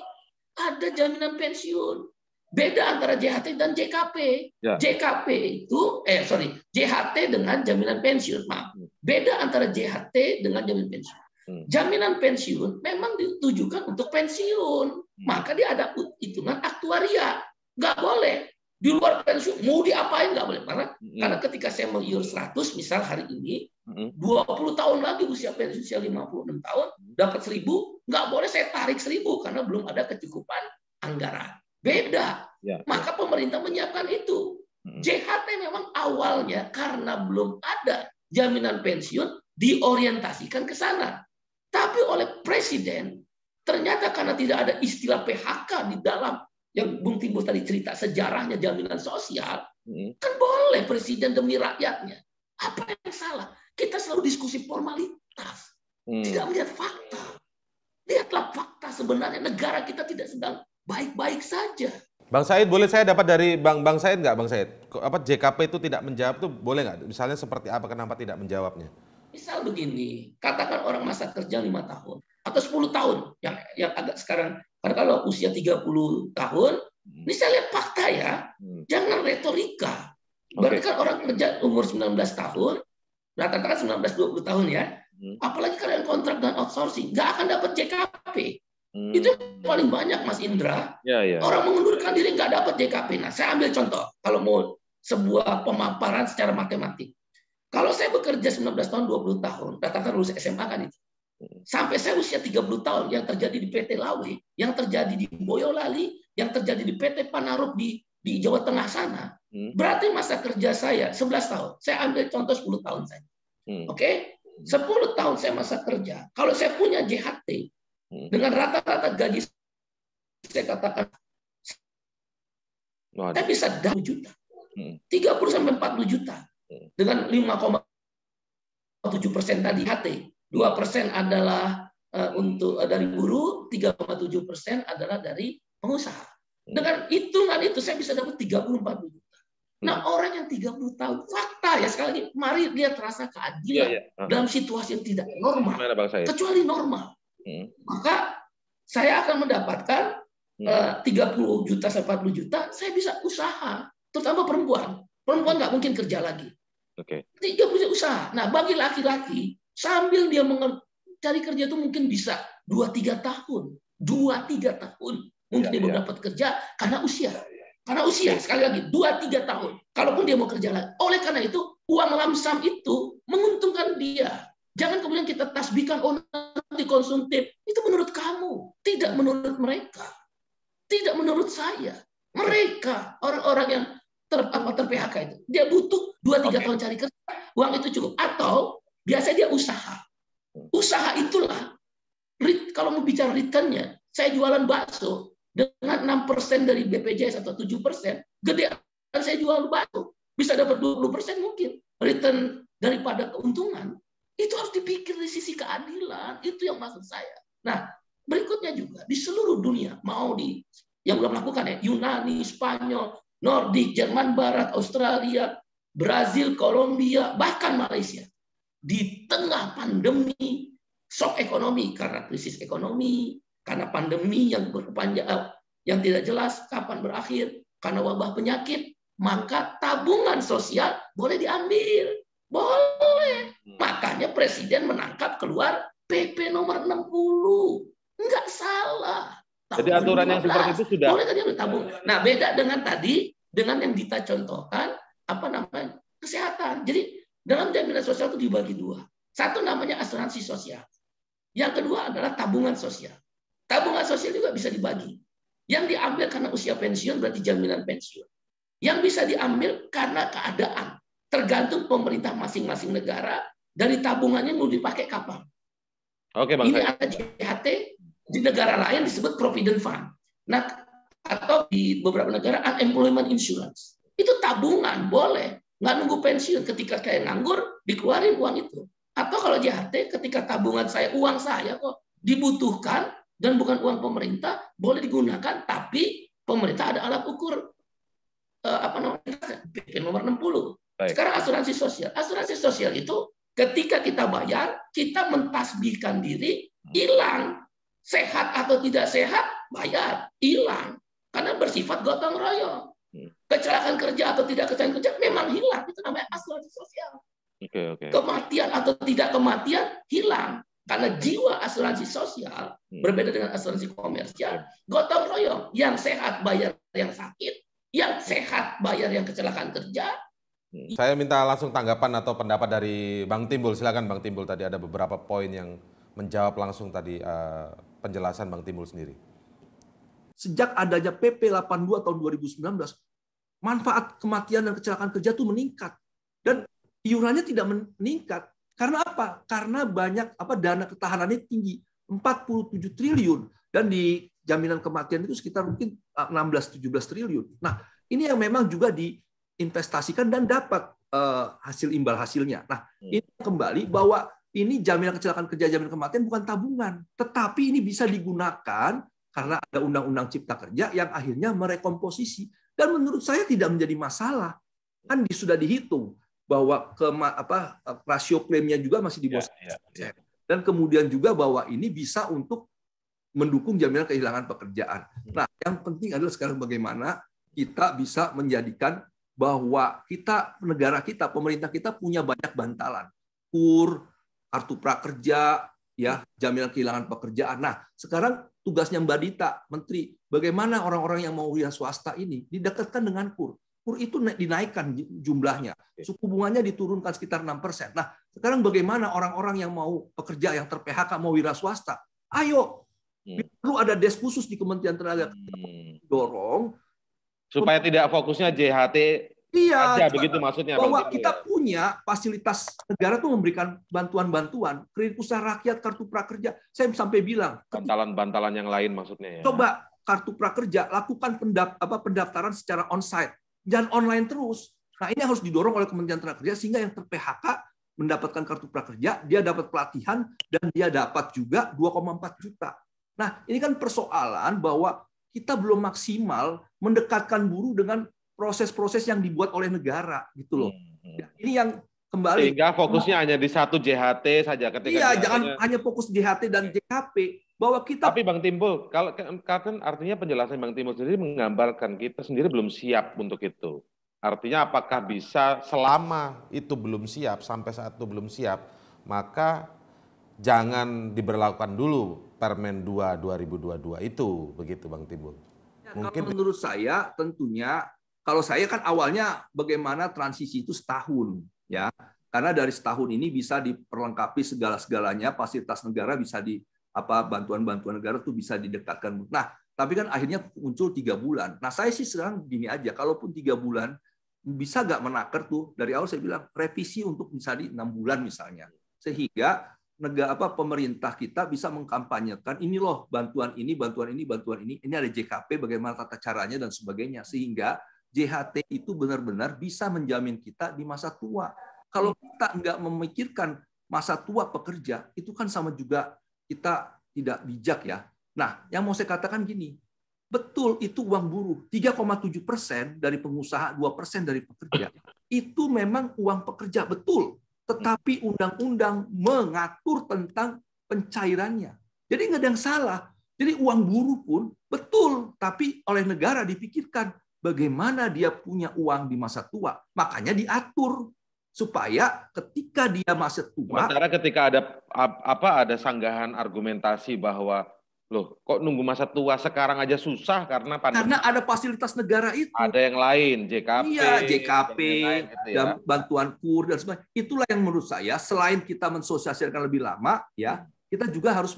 ada jaminan pensiun. Beda antara JHT dan JKP. Ya. JKP itu eh sorry JHT dengan jaminan pensiun. Maaf. Hmm. Beda antara JHT dengan jaminan pensiun. Hmm. Jaminan pensiun memang ditujukan untuk pensiun. Hmm. Maka dia ada hitungan aktuaria. Nggak boleh di luar pensiun mau diapain nggak boleh karena karena ketika saya mengiur 100 misal hari ini 20 hmm. tahun lagi usia pensiun usia 56 tahun, hmm. dapat 1000, nggak boleh saya tarik 1000 karena belum ada kecukupan anggaran. Beda. Ya, ya. Maka pemerintah menyiapkan itu. Hmm. JHT memang awalnya karena belum ada jaminan pensiun diorientasikan ke sana. Tapi oleh presiden ternyata karena tidak ada istilah PHK di dalam yang Bung Timbul tadi cerita sejarahnya jaminan sosial, kan boleh presiden demi rakyatnya. Apa yang salah? Kita selalu diskusi formalitas, hmm. tidak melihat fakta. Lihatlah fakta sebenarnya negara kita tidak sedang baik-baik saja. Bang Said, boleh saya dapat dari Bang Bang Said nggak, Bang Said? Apa JKP itu tidak menjawab tuh boleh nggak? Misalnya seperti apa kenapa tidak menjawabnya? Misal begini, katakan orang masa kerja lima tahun atau 10 tahun yang yang agak sekarang karena kalau usia 30 tahun hmm. ini saya lihat fakta ya, hmm. jangan retorika. Berarti kan orang kerja umur 19 tahun, Rata-rata nah, 19-20 tahun ya. Hmm. Apalagi kalian kontrak dan outsourcing, nggak akan dapat JKP. Hmm. Itu paling banyak, Mas Indra. Ya, ya. Orang mengundurkan diri nggak dapat JKP. Nah, saya ambil contoh. Kalau mau sebuah pemaparan secara matematik. Kalau saya bekerja 19 tahun, 20 tahun, rata-rata lulus SMA kan itu. Hmm. Sampai saya usia 30 tahun, yang terjadi di PT Lawe, yang terjadi di Boyolali, yang terjadi di PT Panarok di di Jawa Tengah sana, hmm. berarti masa kerja saya 11 tahun. Saya ambil contoh 10 tahun saya. Hmm. Oke? Okay? 10 tahun saya masa kerja. Kalau saya punya JHT hmm. dengan rata-rata gaji saya katakan Waduh. saya bisa 20 juta. 30 hmm. sampai 40 juta. Hmm. Dengan 5,7 persen tadi HT. 2 persen adalah uh, untuk uh, dari buruh, 3,7 persen adalah dari pengusaha. Dengan hitungan itu saya bisa dapat puluh empat juta. Hmm. Nah, orang yang 30 tahun fakta ya sekali lagi mari lihat rasa keadilan ya, ya. dalam situasi yang tidak normal. Kecuali normal. Hmm. Maka saya akan mendapatkan hmm. eh, tiga puluh 30 juta sampai 40 juta, saya bisa usaha, terutama perempuan. Perempuan nggak mungkin kerja lagi. Oke. Okay. 30 juta usaha. Nah, bagi laki-laki sambil dia mencari kerja itu mungkin bisa dua tiga tahun, dua tiga tahun mungkin ya, dia ya. dapat kerja karena usia. Iya, iya. Karena usia iya. sekali lagi dua tiga tahun. Kalaupun dia mau kerja lagi. Oleh karena itu uang lamsam itu menguntungkan dia. Jangan kemudian kita tasbihkan oh nanti konsumtif. Itu menurut kamu, tidak menurut mereka. Tidak menurut saya. Mereka orang-orang yang ter, apa, ter PHK itu. Dia butuh dua tiga okay. tahun cari kerja, uang itu cukup atau biasa dia usaha. Hmm. Usaha itulah kalau mau bicara returnnya, saya jualan bakso, dengan enam persen dari BPJS atau tujuh persen, gede saya jual batu. Bisa dapat 20% mungkin. Return daripada keuntungan, itu harus dipikir di sisi keadilan. Itu yang maksud saya. Nah, berikutnya juga di seluruh dunia, mau di yang belum melakukan ya, Yunani, Spanyol, Nordik, Jerman Barat, Australia, Brazil, Kolombia, bahkan Malaysia. Di tengah pandemi, shock ekonomi karena krisis ekonomi, karena pandemi yang berpanjang eh, yang tidak jelas kapan berakhir karena wabah penyakit maka tabungan sosial boleh diambil boleh makanya presiden menangkap keluar PP nomor 60 enggak salah tabung Jadi aturan 15. yang seperti itu sudah boleh tadi tabung. Nah beda dengan tadi dengan yang kita contohkan apa namanya kesehatan. Jadi dalam jaminan sosial itu dibagi dua. Satu namanya asuransi sosial. Yang kedua adalah tabungan sosial. Tabungan sosial juga bisa dibagi. Yang diambil karena usia pensiun berarti jaminan pensiun. Yang bisa diambil karena keadaan. Tergantung pemerintah masing-masing negara dari tabungannya mau dipakai kapan. Oke, Bang. Ini ada JHT di negara lain disebut provident fund. Nah, atau di beberapa negara unemployment insurance. Itu tabungan, boleh. Nggak nunggu pensiun. Ketika saya nganggur, dikeluarin uang itu. Atau kalau JHT, ketika tabungan saya, uang saya kok dibutuhkan, dan bukan uang pemerintah boleh digunakan tapi pemerintah ada alat ukur eh, apa namanya bikin nomor 60. Baik. Sekarang asuransi sosial. Asuransi sosial itu ketika kita bayar kita mentasbihkan diri hmm. hilang sehat atau tidak sehat bayar hilang karena bersifat gotong royong. Hmm. Kecelakaan kerja atau tidak kecelakaan kerja memang hilang itu namanya asuransi sosial. Okay, okay. Kematian atau tidak kematian hilang karena jiwa asuransi sosial hmm. berbeda dengan asuransi komersial, gotong royong. Yang sehat bayar yang sakit, yang sehat bayar yang kecelakaan kerja. Hmm. Saya minta langsung tanggapan atau pendapat dari Bang Timbul. Silakan Bang Timbul tadi ada beberapa poin yang menjawab langsung tadi uh, penjelasan Bang Timbul sendiri. Sejak adanya PP 82 tahun 2019, manfaat kematian dan kecelakaan kerja itu meningkat dan iurannya tidak meningkat, karena apa? Karena banyak apa dana ketahanannya tinggi, 47 triliun dan di jaminan kematian itu sekitar mungkin 16 eh, 17 triliun. Nah, ini yang memang juga diinvestasikan dan dapat eh, hasil imbal hasilnya. Nah, hmm. ini kembali bahwa ini jaminan kecelakaan kerja, jaminan kematian bukan tabungan, tetapi ini bisa digunakan karena ada undang-undang cipta kerja yang akhirnya merekomposisi dan menurut saya tidak menjadi masalah. Kan sudah dihitung bahwa ke apa rasio klaimnya juga masih di ya, bawah ya, ya, dan kemudian juga bahwa ini bisa untuk mendukung jaminan kehilangan pekerjaan. Hmm. Nah, yang penting adalah sekarang bagaimana kita bisa menjadikan bahwa kita negara kita pemerintah kita punya banyak bantalan kur kartu prakerja ya jaminan kehilangan pekerjaan. Nah, sekarang tugasnya Mbak Dita, Menteri, bagaimana orang-orang yang mau wira swasta ini didekatkan dengan KUR kur itu dinaikkan jumlahnya. Suku bunganya diturunkan sekitar 6%. Nah, sekarang bagaimana orang-orang yang mau pekerja, yang ter-PHK, mau wira swasta? Ayo, hmm. perlu ada des khusus di Kementerian Tenaga Kerja. Hmm. Dorong. Supaya tidak fokusnya JHT iya, aja, begitu maksudnya. Bahwa kita punya fasilitas negara tuh memberikan bantuan-bantuan, kredit usaha rakyat, kartu prakerja. Saya sampai bilang. Bantalan-bantalan yang lain maksudnya ya. Coba kartu prakerja lakukan pendap apa pendaftaran secara onsite jangan online terus. Nah ini harus didorong oleh Kementerian Tenaga Kerja sehingga yang ter PHK mendapatkan kartu prakerja, dia dapat pelatihan dan dia dapat juga 2,4 juta. Nah ini kan persoalan bahwa kita belum maksimal mendekatkan buruh dengan proses-proses yang dibuat oleh negara gitu loh. Hmm, hmm. Ya, ini yang kembali. Sehingga fokusnya nah, hanya di satu JHT saja ketika Iya, jangan hanya fokus JHT dan JKP bahwa kita Tapi Bang Timbul, kalau kan, kan, kan artinya penjelasan Bang Timbul sendiri menggambarkan kita sendiri belum siap untuk itu. Artinya apakah bisa selama itu belum siap sampai saat itu belum siap, maka jangan diberlakukan dulu Permen 2 2022 itu begitu Bang Timbul. Ya, Mungkin kalau menurut saya tentunya kalau saya kan awalnya bagaimana transisi itu setahun ya karena dari setahun ini bisa diperlengkapi segala-segalanya fasilitas negara bisa di apa bantuan-bantuan negara tuh bisa didekatkan nah tapi kan akhirnya muncul tiga bulan nah saya sih sekarang gini aja kalaupun tiga bulan bisa nggak menaker tuh dari awal saya bilang revisi untuk bisa di enam bulan misalnya sehingga negara apa pemerintah kita bisa mengkampanyekan ini loh bantuan ini bantuan ini bantuan ini ini ada JKP bagaimana tata caranya dan sebagainya sehingga JHT itu benar-benar bisa menjamin kita di masa tua kalau hmm. kita nggak memikirkan masa tua pekerja, itu kan sama juga kita tidak bijak ya. Nah, yang mau saya katakan gini, betul itu uang buruh. 3,7 persen dari pengusaha, 2 persen dari pekerja. Itu memang uang pekerja, betul. Tetapi undang-undang mengatur tentang pencairannya. Jadi nggak ada yang salah. Jadi uang buruh pun betul, tapi oleh negara dipikirkan bagaimana dia punya uang di masa tua. Makanya diatur supaya ketika dia masih tua sementara ketika ada apa ada sanggahan argumentasi bahwa loh kok nunggu masa tua sekarang aja susah karena pandemi. karena ada fasilitas negara itu ada yang lain JKP iya JKP dan, lain, gitu ya. bantuan kur dan sebagainya itulah yang menurut saya selain kita mensosialisasikan lebih lama ya kita juga harus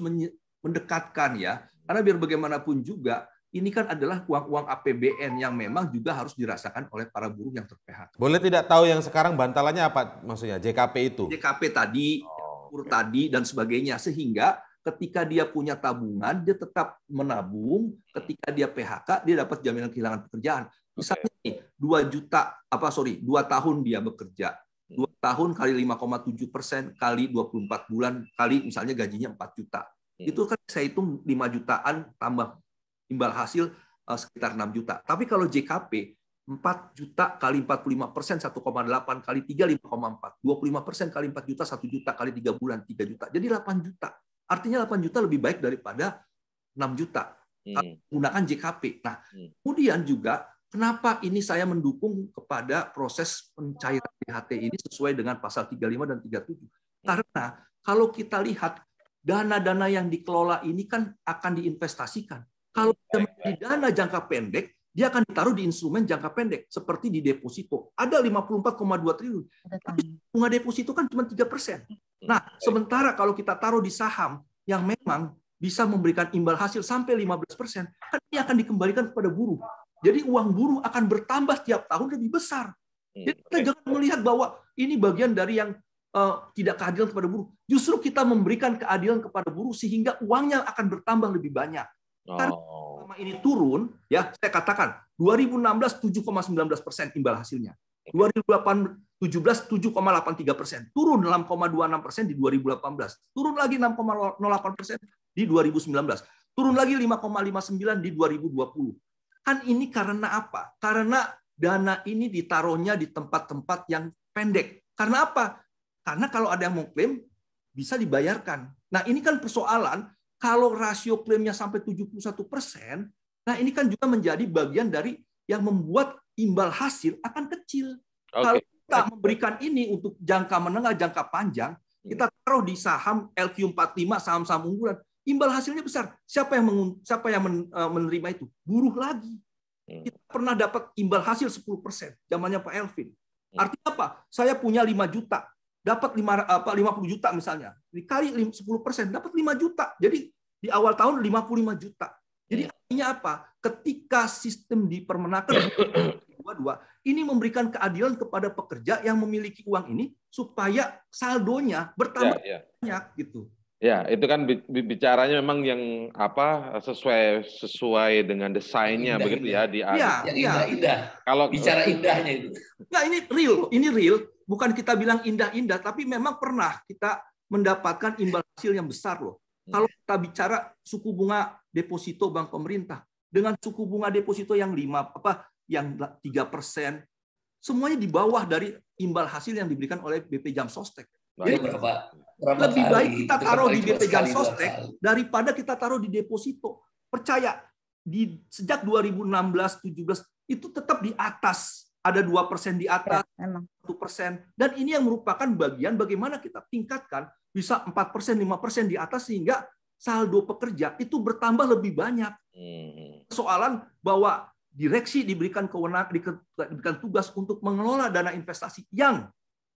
mendekatkan ya karena biar bagaimanapun juga ini kan adalah uang-uang APBN yang memang juga harus dirasakan oleh para buruh yang terpehat. Boleh tidak tahu yang sekarang bantalannya apa maksudnya JKP itu? JKP tadi, oh, okay. tadi dan sebagainya sehingga ketika dia punya tabungan dia tetap menabung, ketika dia PHK dia dapat jaminan kehilangan pekerjaan. Misalnya okay. nih 2 juta apa sorry 2 tahun dia bekerja. 2 hmm. tahun kali 5,7 persen kali 24 bulan kali misalnya gajinya 4 juta. Hmm. Itu kan saya hitung 5 jutaan tambah imbal hasil eh, sekitar 6 juta. Tapi kalau JKP 4 juta kali 45 persen 1,8 kali 3 5,4 25 persen kali 4 juta 1 juta kali 3 bulan 3 juta jadi 8 juta artinya 8 juta lebih baik daripada 6 juta hmm. menggunakan JKP nah hmm. kemudian juga kenapa ini saya mendukung kepada proses pencairan THT ini sesuai dengan pasal 35 dan 37 hmm. karena kalau kita lihat dana-dana yang dikelola ini kan akan diinvestasikan kalau dia menjadi dana jangka pendek, dia akan ditaruh di instrumen jangka pendek seperti di deposito. Ada 54,2 triliun. Tapi bunga deposito kan cuma 3 persen. Nah, sementara kalau kita taruh di saham yang memang bisa memberikan imbal hasil sampai 15 persen, kan ini akan dikembalikan kepada buruh. Jadi uang buruh akan bertambah setiap tahun lebih besar. Hmm, Jadi kita jangan melihat bahwa ini bagian dari yang uh, tidak keadilan kepada buruh. Justru kita memberikan keadilan kepada buruh sehingga uangnya akan bertambah lebih banyak. Karena oh. selama ini turun, ya saya katakan 2016 7,19 persen imbal hasilnya. 2018 17 7,83 persen turun 6,26 persen di 2018 turun lagi 6,08 persen di 2019 turun lagi 5,59 di 2020 kan ini karena apa karena dana ini ditaruhnya di tempat-tempat yang pendek karena apa karena kalau ada yang mau klaim bisa dibayarkan nah ini kan persoalan kalau rasio klaimnya sampai 71 persen, nah ini kan juga menjadi bagian dari yang membuat imbal hasil akan kecil. Okay. Kalau kita memberikan ini untuk jangka menengah, jangka panjang, kita hmm. taruh di saham LQ45, saham-saham unggulan, imbal hasilnya besar. Siapa yang mengun, siapa yang eh, menerima itu? Buruh lagi. Hmm. Kita pernah dapat imbal hasil 10%, zamannya Pak Elvin. Hmm. Artinya apa? Saya punya 5 juta, dapat 5 apa 50 juta misalnya, dikali 10% dapat 5 juta. Jadi di awal tahun 55 juta. Jadi hmm. artinya apa? Ketika sistem di Permenaker dua ini memberikan keadilan kepada pekerja yang memiliki uang ini supaya saldonya bertambah ya, ya. banyak gitu. Ya, itu kan bicaranya memang yang apa sesuai sesuai dengan desainnya indah, begitu ya, indah. ya di Iya, iya. Indah, indah. Kalau bicara indahnya itu. Nah, ini real, ini real bukan kita bilang indah-indah, tapi memang pernah kita mendapatkan imbal hasil yang besar loh. Iya. Kalau kita bicara suku bunga deposito bank pemerintah dengan suku bunga deposito yang lima apa yang tiga persen, semuanya di bawah dari imbal hasil yang diberikan oleh BP Jam Sostek. Jadi lebih kali, baik kita taruh di BP Jam Sostek daripada kita taruh di deposito. Percaya di sejak 2016 17 itu tetap di atas ada dua persen di atas, ya, satu persen, dan ini yang merupakan bagian bagaimana kita tingkatkan bisa empat persen, lima persen di atas sehingga saldo pekerja itu bertambah lebih banyak. Hmm. Soalan bahwa direksi diberikan kewenangan, diberikan tugas untuk mengelola dana investasi yang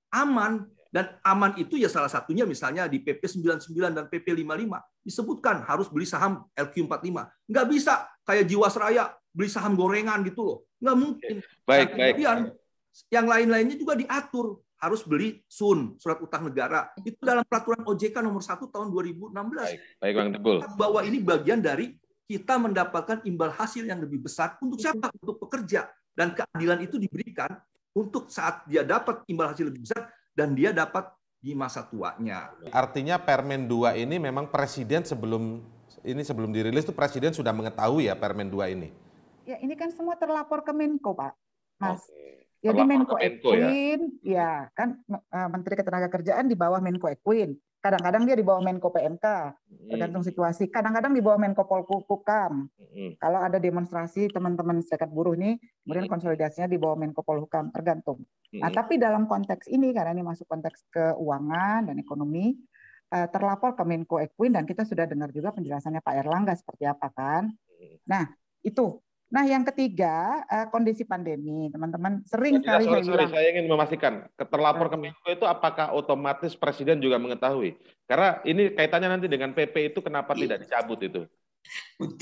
aman dan aman itu ya salah satunya misalnya di PP 99 dan PP 55 disebutkan harus beli saham LQ45. Nggak bisa kayak Jiwasraya beli saham gorengan gitu loh. Nggak mungkin. Baik, nah, kemudian baik. yang lain-lainnya juga diatur harus beli SUN, surat utang negara. Itu dalam peraturan OJK nomor 1 tahun 2016. Baik, baik Bang Debul. Bahwa ini bagian dari kita mendapatkan imbal hasil yang lebih besar untuk siapa? Untuk pekerja. Dan keadilan itu diberikan untuk saat dia dapat imbal hasil lebih besar dan dia dapat di masa tuanya. Artinya Permen 2 ini memang presiden sebelum ini sebelum dirilis tuh presiden sudah mengetahui ya Permen 2 ini. Ya ini kan semua terlapor ke Menko Pak, Mas. Okay. Jadi Menko, Menko ya. ya kan e, Menteri Ketenagakerjaan di bawah Menko Ekwin. Kadang-kadang dia di bawah Menko PMK, hmm. tergantung situasi. Kadang-kadang di bawah Menko Polhukam. Hmm. Kalau ada demonstrasi teman-teman serikat buruh ini, kemudian hmm. konsolidasinya di bawah Menko Polhukam, tergantung. Nah, tapi dalam konteks ini karena ini masuk konteks keuangan dan ekonomi, e, terlapor ke Menko Ekwin, dan kita sudah dengar juga penjelasannya Pak Erlangga seperti apa kan. Nah, itu Nah, yang ketiga, eh, kondisi pandemi, teman-teman sering ya, sekali sorry, saya Sorry, saya ingin memastikan, terlapor nah. ke Menko itu apakah otomatis presiden juga mengetahui? Karena ini kaitannya nanti dengan PP itu kenapa iya. tidak dicabut itu?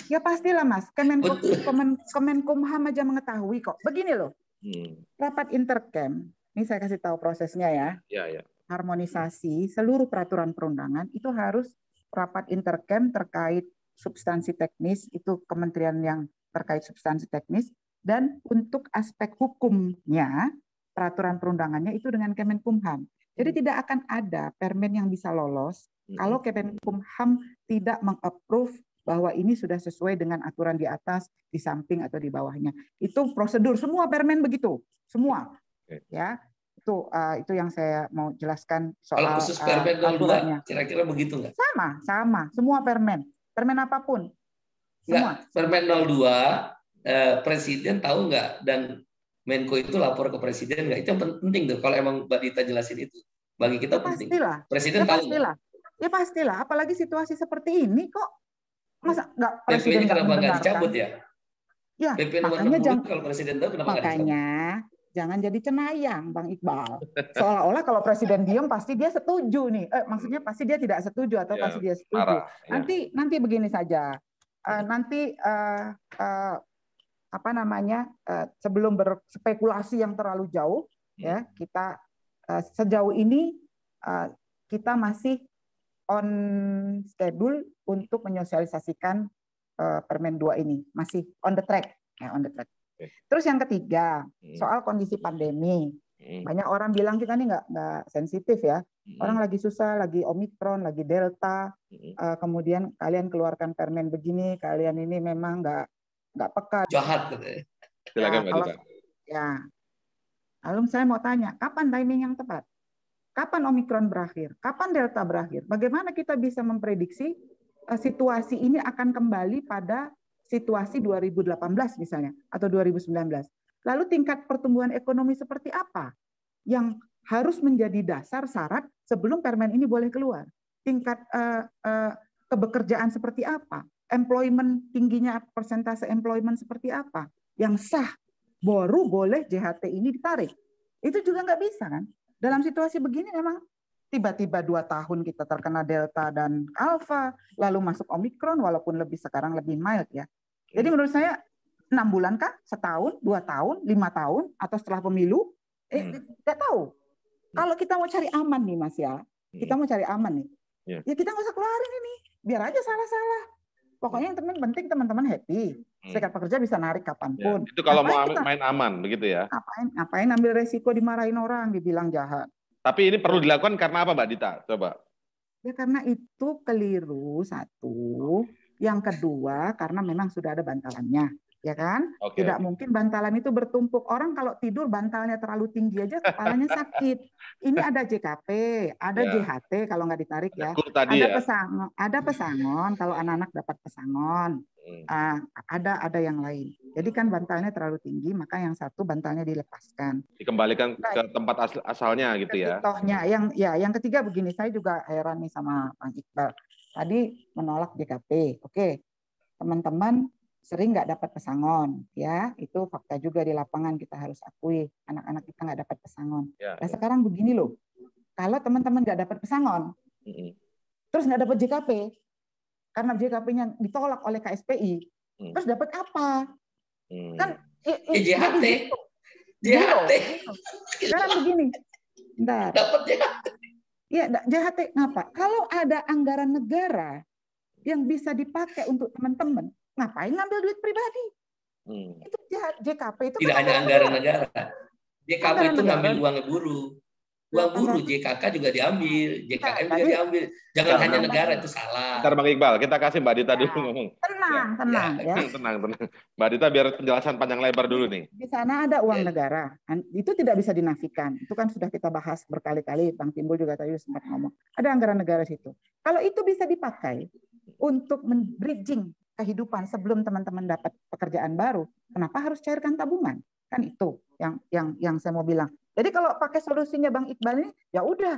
Ya pastilah Mas, Kemenko, Kemen, Kemenkumham aja mengetahui kok. Begini loh, hmm. rapat intercam, ini saya kasih tahu prosesnya ya. Ya, ya. Harmonisasi seluruh peraturan perundangan itu harus rapat intercam terkait substansi teknis itu kementerian yang terkait substansi teknis dan untuk aspek hukumnya peraturan perundangannya itu dengan Kemenkumham. Jadi hmm. tidak akan ada permen yang bisa lolos hmm. kalau Kemenkumham tidak mengapprove bahwa ini sudah sesuai dengan aturan di atas, di samping atau di bawahnya. Itu prosedur semua permen begitu, semua. Ya. Itu eh, itu yang saya mau jelaskan soal kalau khusus permen uh, Kira-kira begitu lah Sama, sama, semua permen. Permen apapun Enggak, Permen 02 eh, presiden tahu nggak dan Menko itu lapor ke presiden nggak? Itu yang penting tuh. Kalau emang Mbak Dita jelasin itu bagi kita ya penting. Pastilah. Presiden ya, tahu. Pastilah. Ya pastilah. Apalagi situasi seperti ini kok masa nggak presiden kenapa nggak dicabut ya? Ya, PP makanya jangan kalau presiden tahu kenapa makanya jangan jadi cenayang Bang Iqbal. Seolah-olah kalau presiden diam pasti dia setuju nih. Eh maksudnya pasti dia tidak setuju atau ya, pasti dia setuju. Marah, iya. nanti nanti begini saja. Eh, nanti uh, uh, apa namanya uh, sebelum berspekulasi yang terlalu jauh hmm. ya kita uh, sejauh ini uh, kita masih on schedule untuk menyosialisasikan uh, Permen 2 ini masih on the track ya on the track. Terus yang ketiga hmm. soal kondisi pandemi hmm. banyak orang bilang kita ini nggak nggak sensitif ya Orang lagi susah, lagi omikron, lagi delta, eh, kemudian kalian keluarkan permen begini, kalian ini memang nggak nggak peka. Jahat gitu ya. silakan ya. kalau, Ya. Lalu saya mau tanya, kapan timing yang tepat? Kapan omikron berakhir? Kapan delta berakhir? Bagaimana kita bisa memprediksi eh, situasi ini akan kembali pada situasi 2018 misalnya atau 2019? Lalu tingkat pertumbuhan ekonomi seperti apa? Yang harus menjadi dasar syarat sebelum permen ini boleh keluar. Tingkat eh, eh, kebekerjaan seperti apa, employment tingginya persentase employment seperti apa, yang sah baru boleh JHT ini ditarik. Itu juga nggak bisa kan? Dalam situasi begini memang tiba-tiba dua tahun kita terkena delta dan Alpha lalu masuk omikron walaupun lebih sekarang lebih mild ya. Jadi menurut saya enam bulan kah, setahun, dua tahun, lima tahun, atau setelah pemilu, eh, hmm. nggak tahu. Hmm. Kalau kita mau cari aman nih Mas ya, hmm. kita mau cari aman nih. Yeah. Ya kita nggak usah keluarin ini, biar aja salah-salah. Pokoknya yang teman penting teman-teman happy. Hmm. Serikat pekerja bisa narik kapanpun. Yeah. itu kalau ngapain mau kita, main aman begitu ya. Ngapain, ngapain ambil resiko dimarahin orang, dibilang jahat. Tapi ini perlu dilakukan karena apa Mbak Dita? Coba. Ya karena itu keliru satu. Oh. Yang kedua karena memang sudah ada bantalannya ya kan? Okay, Tidak mungkin bantalan itu bertumpuk. Orang kalau tidur bantalnya terlalu tinggi aja kepalanya sakit. Ini ada JKP, ada yeah. JHT kalau nggak ditarik ya. Tadi ada ya. pesangon, ada pesangon kalau anak-anak dapat pesangon. Uh, ada ada yang lain. Jadi kan bantalnya terlalu tinggi, maka yang satu bantalnya dilepaskan. Dikembalikan ke tempat asal asalnya gitu ya. Contohnya yang ya yang ketiga begini, saya juga heran nih sama Bang Iqbal. Tadi menolak JKP. Oke, teman-teman sering nggak dapat pesangon ya itu fakta juga di lapangan kita harus akui anak-anak kita nggak dapat pesangon ya, nah ya. sekarang begini loh kalau teman-teman nggak dapat pesangon mm -hmm. terus nggak dapat JKP karena JKP-nya ditolak oleh KSPI mm. terus dapat apa mm. kan JHT JHT gitu. gitu gitu sekarang begini Bentar. dapat JHT ya JHT ngapa kalau ada anggaran negara yang bisa dipakai untuk teman-teman ngapain ngambil duit pribadi? Hmm. Itu JKP itu tidak ada anggaran negara. JKP anggaran itu ngambil uang buruh. Uang buruh JKK juga diambil, nah, jkm juga diambil. Jangan hanya negara itu salah. Ntar Bang Iqbal, kita kasih Mbak Dita nah, dulu ngomong. Ya. Tenang, ya. tenang ya. Tenang, tenang. Mbak Dita biar penjelasan panjang lebar dulu nih. Di sana ada uang ya. negara. Itu tidak bisa dinafikan. Itu kan sudah kita bahas berkali-kali, Bang Timbul juga tadi sempat ngomong. Ada anggaran negara situ. Kalau itu bisa dipakai untuk men-bridging kehidupan sebelum teman-teman dapat pekerjaan baru, kenapa harus cairkan tabungan? Kan itu yang yang yang saya mau bilang. Jadi kalau pakai solusinya Bang Iqbal ini, ya udah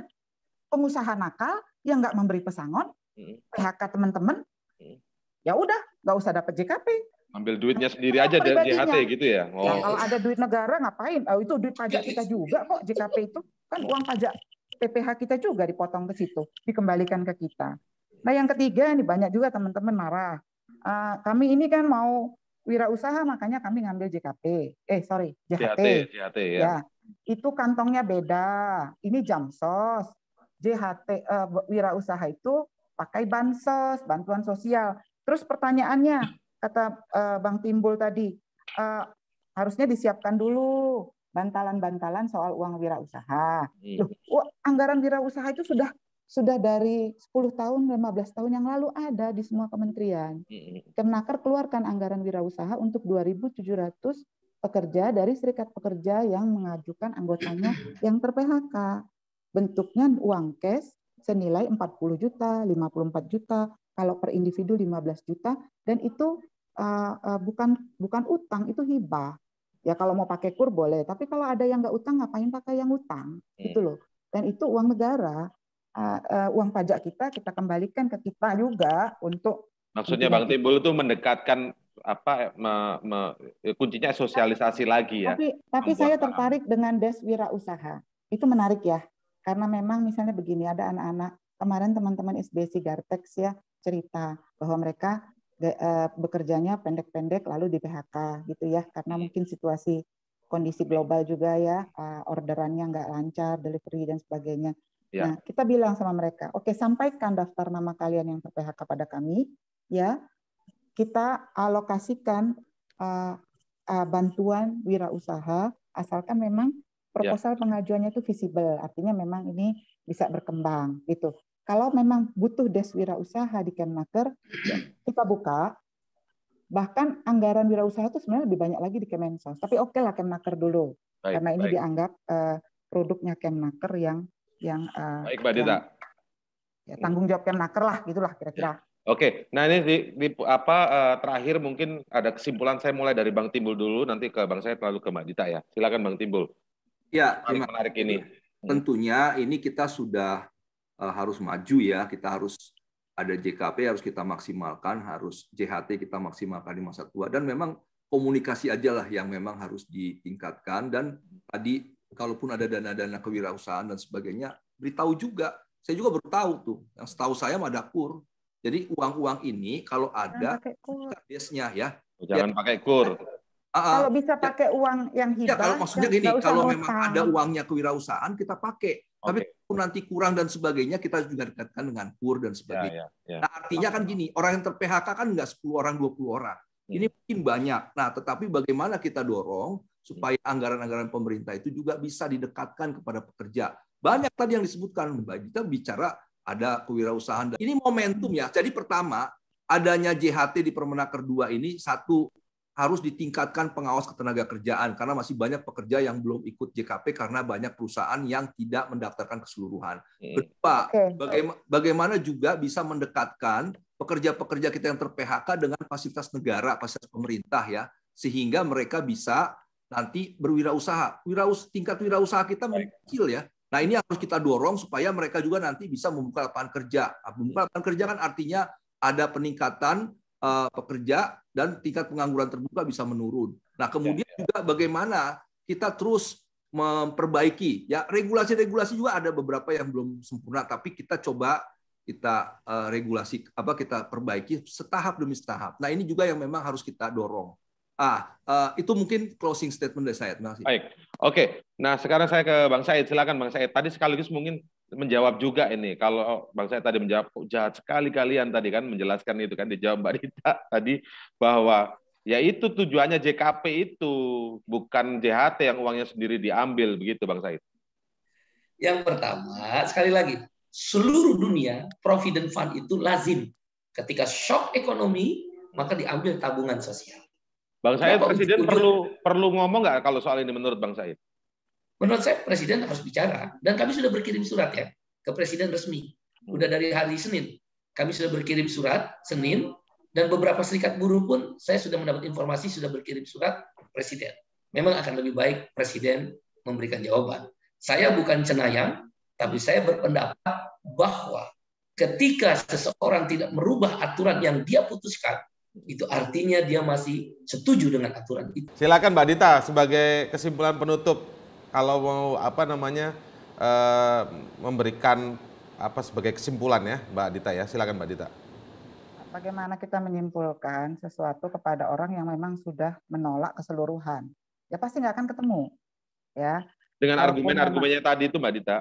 pengusaha nakal yang nggak memberi pesangon, hmm. PHK teman-teman, hmm. ya udah nggak usah dapat JKP. Ambil duitnya sendiri aja dari JHT gitu ya. ya oh. Ya, kalau ada duit negara ngapain? Oh, itu duit pajak kita juga kok JKP itu kan uang pajak PPH kita juga dipotong ke situ, dikembalikan ke kita. Nah yang ketiga nih banyak juga teman-teman marah Eh, kami ini kan mau wirausaha makanya kami ngambil JKP. Eh sorry, JHT. JHT, JHT ya. ya. Itu kantongnya beda. Ini jam sos JHT uh, eh, wirausaha itu pakai bansos, bantuan sosial. Terus pertanyaannya kata uh, Bang Timbul tadi, uh, harusnya disiapkan dulu bantalan-bantalan soal uang wirausaha. Hmm. anggaran wirausaha itu sudah sudah dari 10 tahun, 15 tahun yang lalu ada di semua kementerian. Kemnaker keluarkan anggaran wirausaha untuk 2.700 pekerja dari serikat pekerja yang mengajukan anggotanya yang ter-PHK. Bentuknya uang cash senilai 40 juta, 54 juta, kalau per individu 15 juta dan itu uh, uh, bukan bukan utang, itu hibah. Ya kalau mau pakai kur boleh, tapi kalau ada yang nggak utang ngapain pakai yang utang? Gitu mm. loh. Dan itu uang negara uh, uang pajak kita kita kembalikan ke kita juga untuk maksudnya Bang Timbul itu mendekatkan apa me, me, eh, kuncinya sosialisasi tapi, lagi ya. Tapi tapi saya saya tertarik dengan des usaha Itu menarik ya. Karena memang misalnya begini ada anak-anak kemarin teman-teman SBC Gartex ya cerita bahwa mereka eh, bekerjanya pendek-pendek lalu di PHK gitu ya karena hmm. mungkin situasi kondisi global juga ya orderannya nggak lancar delivery dan sebagainya Ya. Nah, kita bilang sama mereka, oke okay, sampaikan daftar nama kalian yang terphk pada kami, ya. Kita alokasikan uh, uh, bantuan wirausaha asalkan memang proposal ya. pengajuannya itu visible, artinya memang ini bisa berkembang gitu. Kalau memang butuh des wirausaha di Kemnaker, ya. kita buka. Bahkan anggaran wirausaha itu sebenarnya lebih banyak lagi di Kemensos. Tapi oke okay lah Kemnaker dulu, baik, karena ini baik. dianggap uh, produknya Kemnaker yang yang eh, baik Mbak Dita. Ya, tanggung jawab yang naker lah gitulah kira-kira. Oke, nah ini di, di apa eh, terakhir mungkin ada kesimpulan saya mulai dari Bang Timbul dulu nanti ke Bang saya lalu ke Mbak Dita ya. Silakan Bang Timbul. Ya, menarik, menarik ini. Tentunya ini kita sudah uh, harus maju ya, kita harus ada JKP harus kita maksimalkan, harus JHT kita maksimalkan di masa tua dan memang komunikasi aja lah yang memang harus ditingkatkan dan tadi kalaupun ada dana-dana kewirausahaan dan sebagainya, beritahu juga. Saya juga baru tahu tuh, yang setahu saya ada kur. Jadi uang-uang ini kalau ada biasanya ya. Oh, jangan ah, ah. ya, pakai kur. Uh, kalau bisa pakai ya, uang yang hibah. Ya, kalau maksudnya gini, kalau memang ada uangnya kewirausahaan kita pakai. Okay. Tapi kalau nanti kurang dan sebagainya kita juga dekatkan dengan kur dan ya, sebagainya. Ya, ya, ya. Nah, artinya kan gini, orang yang ter-PHK kan nggak 10 orang, 20 orang. Ini hmm. mungkin banyak. Nah, tetapi bagaimana kita dorong supaya anggaran-anggaran pemerintah itu juga bisa didekatkan kepada pekerja. Banyak tadi yang disebutkan, Mbak Dita bicara ada kewirausahaan. Ini momentum ya. Jadi pertama, adanya JHT di Permenaker 2 ini satu harus ditingkatkan pengawas ketenaga kerjaan karena masih banyak pekerja yang belum ikut JKP karena banyak perusahaan yang tidak mendaftarkan keseluruhan. Kedua, bagaimana juga bisa mendekatkan pekerja-pekerja kita yang ter-PHK dengan fasilitas negara, fasilitas pemerintah ya, sehingga mereka bisa nanti berwirausaha. Wiraus, tingkat wirausaha kita kecil ya. Nah ini harus kita dorong supaya mereka juga nanti bisa membuka lapangan kerja. Nah, membuka lapangan kerja kan artinya ada peningkatan uh, pekerja dan tingkat pengangguran terbuka bisa menurun. Nah kemudian ya, ya. juga bagaimana kita terus memperbaiki ya regulasi-regulasi juga ada beberapa yang belum sempurna tapi kita coba kita uh, regulasi apa kita perbaiki setahap demi setahap. Nah ini juga yang memang harus kita dorong. Ah, uh, itu mungkin closing statement dari saya. Terima Baik. Oke. Okay. Nah, sekarang saya ke Bang Said. Silakan Bang Said. Tadi sekaligus mungkin menjawab juga ini. Kalau Bang Said tadi menjawab oh, jahat sekali kalian tadi kan menjelaskan itu kan dijawab Mbak Dita tadi bahwa ya itu tujuannya JKP itu bukan JHT yang uangnya sendiri diambil begitu Bang Said. Yang pertama, sekali lagi, seluruh dunia provident fund itu lazim. Ketika shock ekonomi, maka diambil tabungan sosial Bang Said, Presiden perlu perlu ngomong nggak kalau soal ini menurut Bang Said? Menurut saya Presiden harus bicara dan kami sudah berkirim surat ya ke Presiden resmi. Udah dari hari Senin. Kami sudah berkirim surat Senin dan beberapa serikat buruh pun saya sudah mendapat informasi sudah berkirim surat Presiden. Memang akan lebih baik Presiden memberikan jawaban. Saya bukan cenayang, tapi saya berpendapat bahwa ketika seseorang tidak merubah aturan yang dia putuskan, itu artinya dia masih setuju dengan aturan itu. Silakan Mbak Dita sebagai kesimpulan penutup kalau mau apa namanya e, memberikan apa sebagai kesimpulan ya Mbak Dita ya silakan Mbak Dita. Bagaimana kita menyimpulkan sesuatu kepada orang yang memang sudah menolak keseluruhan? Ya pasti nggak akan ketemu, ya. Dengan argumen-argumennya tadi itu Mbak Dita.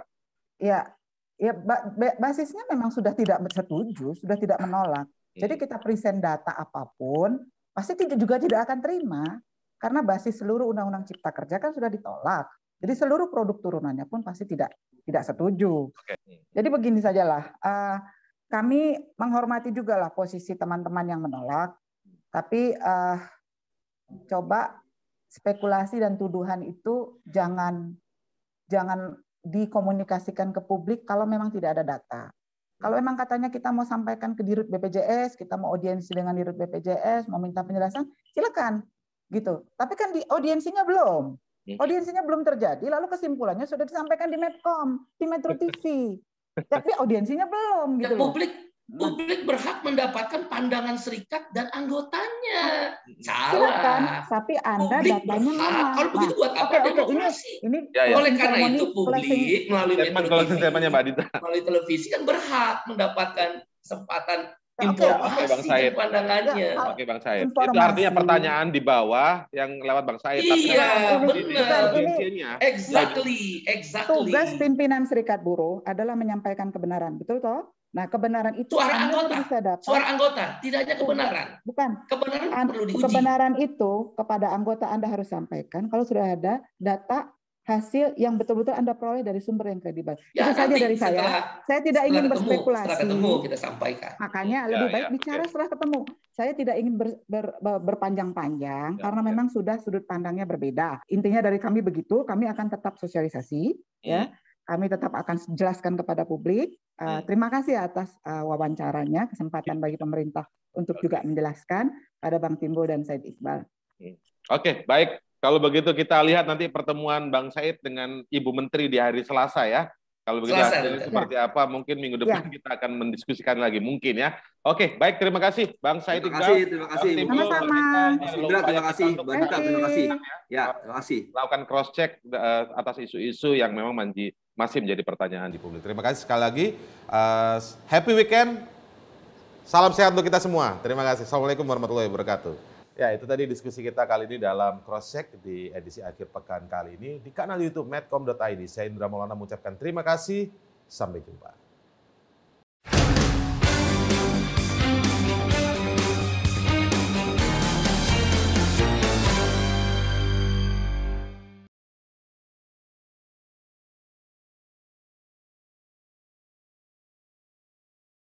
Ya, ya basisnya memang sudah tidak setuju, sudah tidak menolak jadi kita present data apapun, pasti tidak juga tidak akan terima karena basis seluruh undang-undang cipta kerja kan sudah ditolak. Jadi seluruh produk turunannya pun pasti tidak tidak setuju. Jadi begini sajalah, uh, kami menghormati juga lah posisi teman-teman yang menolak, tapi uh, coba spekulasi dan tuduhan itu jangan jangan dikomunikasikan ke publik kalau memang tidak ada data. Kalau hmm. emang katanya kita mau sampaikan ke dirut BPJS, kita mau audiensi dengan dirut BPJS, mau minta penjelasan, silakan gitu. Tapi kan di audiensinya belum. Iya. Audiensinya belum terjadi, lalu kesimpulannya sudah disampaikan di Medcom, di Metro TV. Tapi audiensinya belum gitu. Yang publik Nah. publik berhak mendapatkan pandangan serikat dan anggotanya. Hmm. Salah. Silakan, tapi Anda publik datanya berhak. Kalau begitu nah. buat apa okay, demokrasi? Okay, ini, ini ya, ya. karena itu publik melalui media melalui televisi kan berhak mendapatkan kesempatan informasi okay, Bang Said. pandangannya. Oke, okay, Bang Said. Informasi. Itu artinya pertanyaan di bawah yang lewat Bang Said. Iya, benar. Exactly, exactly. Tugas pimpinan Serikat Buruh adalah menyampaikan kebenaran, betul toh? Nah, kebenaran itu suara anggota, bisa dapat. Suara anggota, tidak hanya kebenaran. Bukan. Kebenaran An perlu diuji. Kebenaran itu kepada anggota Anda harus sampaikan kalau sudah ada data hasil yang betul-betul Anda peroleh dari sumber yang kredibel. Ya, itu saja dari saya. Setelah, saya tidak ingin ketemu, berspekulasi. Setelah ketemu kita sampaikan. Makanya ya, lebih ya, baik ya, bicara ya. setelah ketemu. Saya tidak ingin ber, ber, ber, berpanjang-panjang ya, karena ya. memang sudah sudut pandangnya berbeda. Intinya dari kami begitu, kami akan tetap sosialisasi ya hmm kami tetap akan jelaskan kepada publik. Eh, hmm. terima kasih atas eh, wawancaranya, kesempatan bagi pemerintah untuk juga menjelaskan pada Bang Timbul dan Said Iqbal. Oke, baik. Kalau begitu kita lihat nanti pertemuan Bang Said dengan Ibu Menteri di hari Selasa ya. Kalau begitu Selasa. hasilnya seperti apa, mungkin minggu ya. depan ya. kita akan mendiskusikan lagi mungkin ya. Oke, baik. Terima kasih Bang Said Iqbal. Terima kasih, terima kasih. Sama-sama. terima kasih. Terima kasih. terima kasih. Ya, terima kasih. Lakukan cross-check eh, atas isu-isu yang memang manji masih menjadi pertanyaan di publik. Terima kasih sekali lagi. Uh, happy weekend. Salam sehat untuk kita semua. Terima kasih. Assalamualaikum warahmatullahi wabarakatuh. Ya itu tadi diskusi kita kali ini dalam cross check di edisi akhir pekan kali ini di kanal YouTube medcom.id. Saya Indra Maulana mengucapkan terima kasih. Sampai jumpa.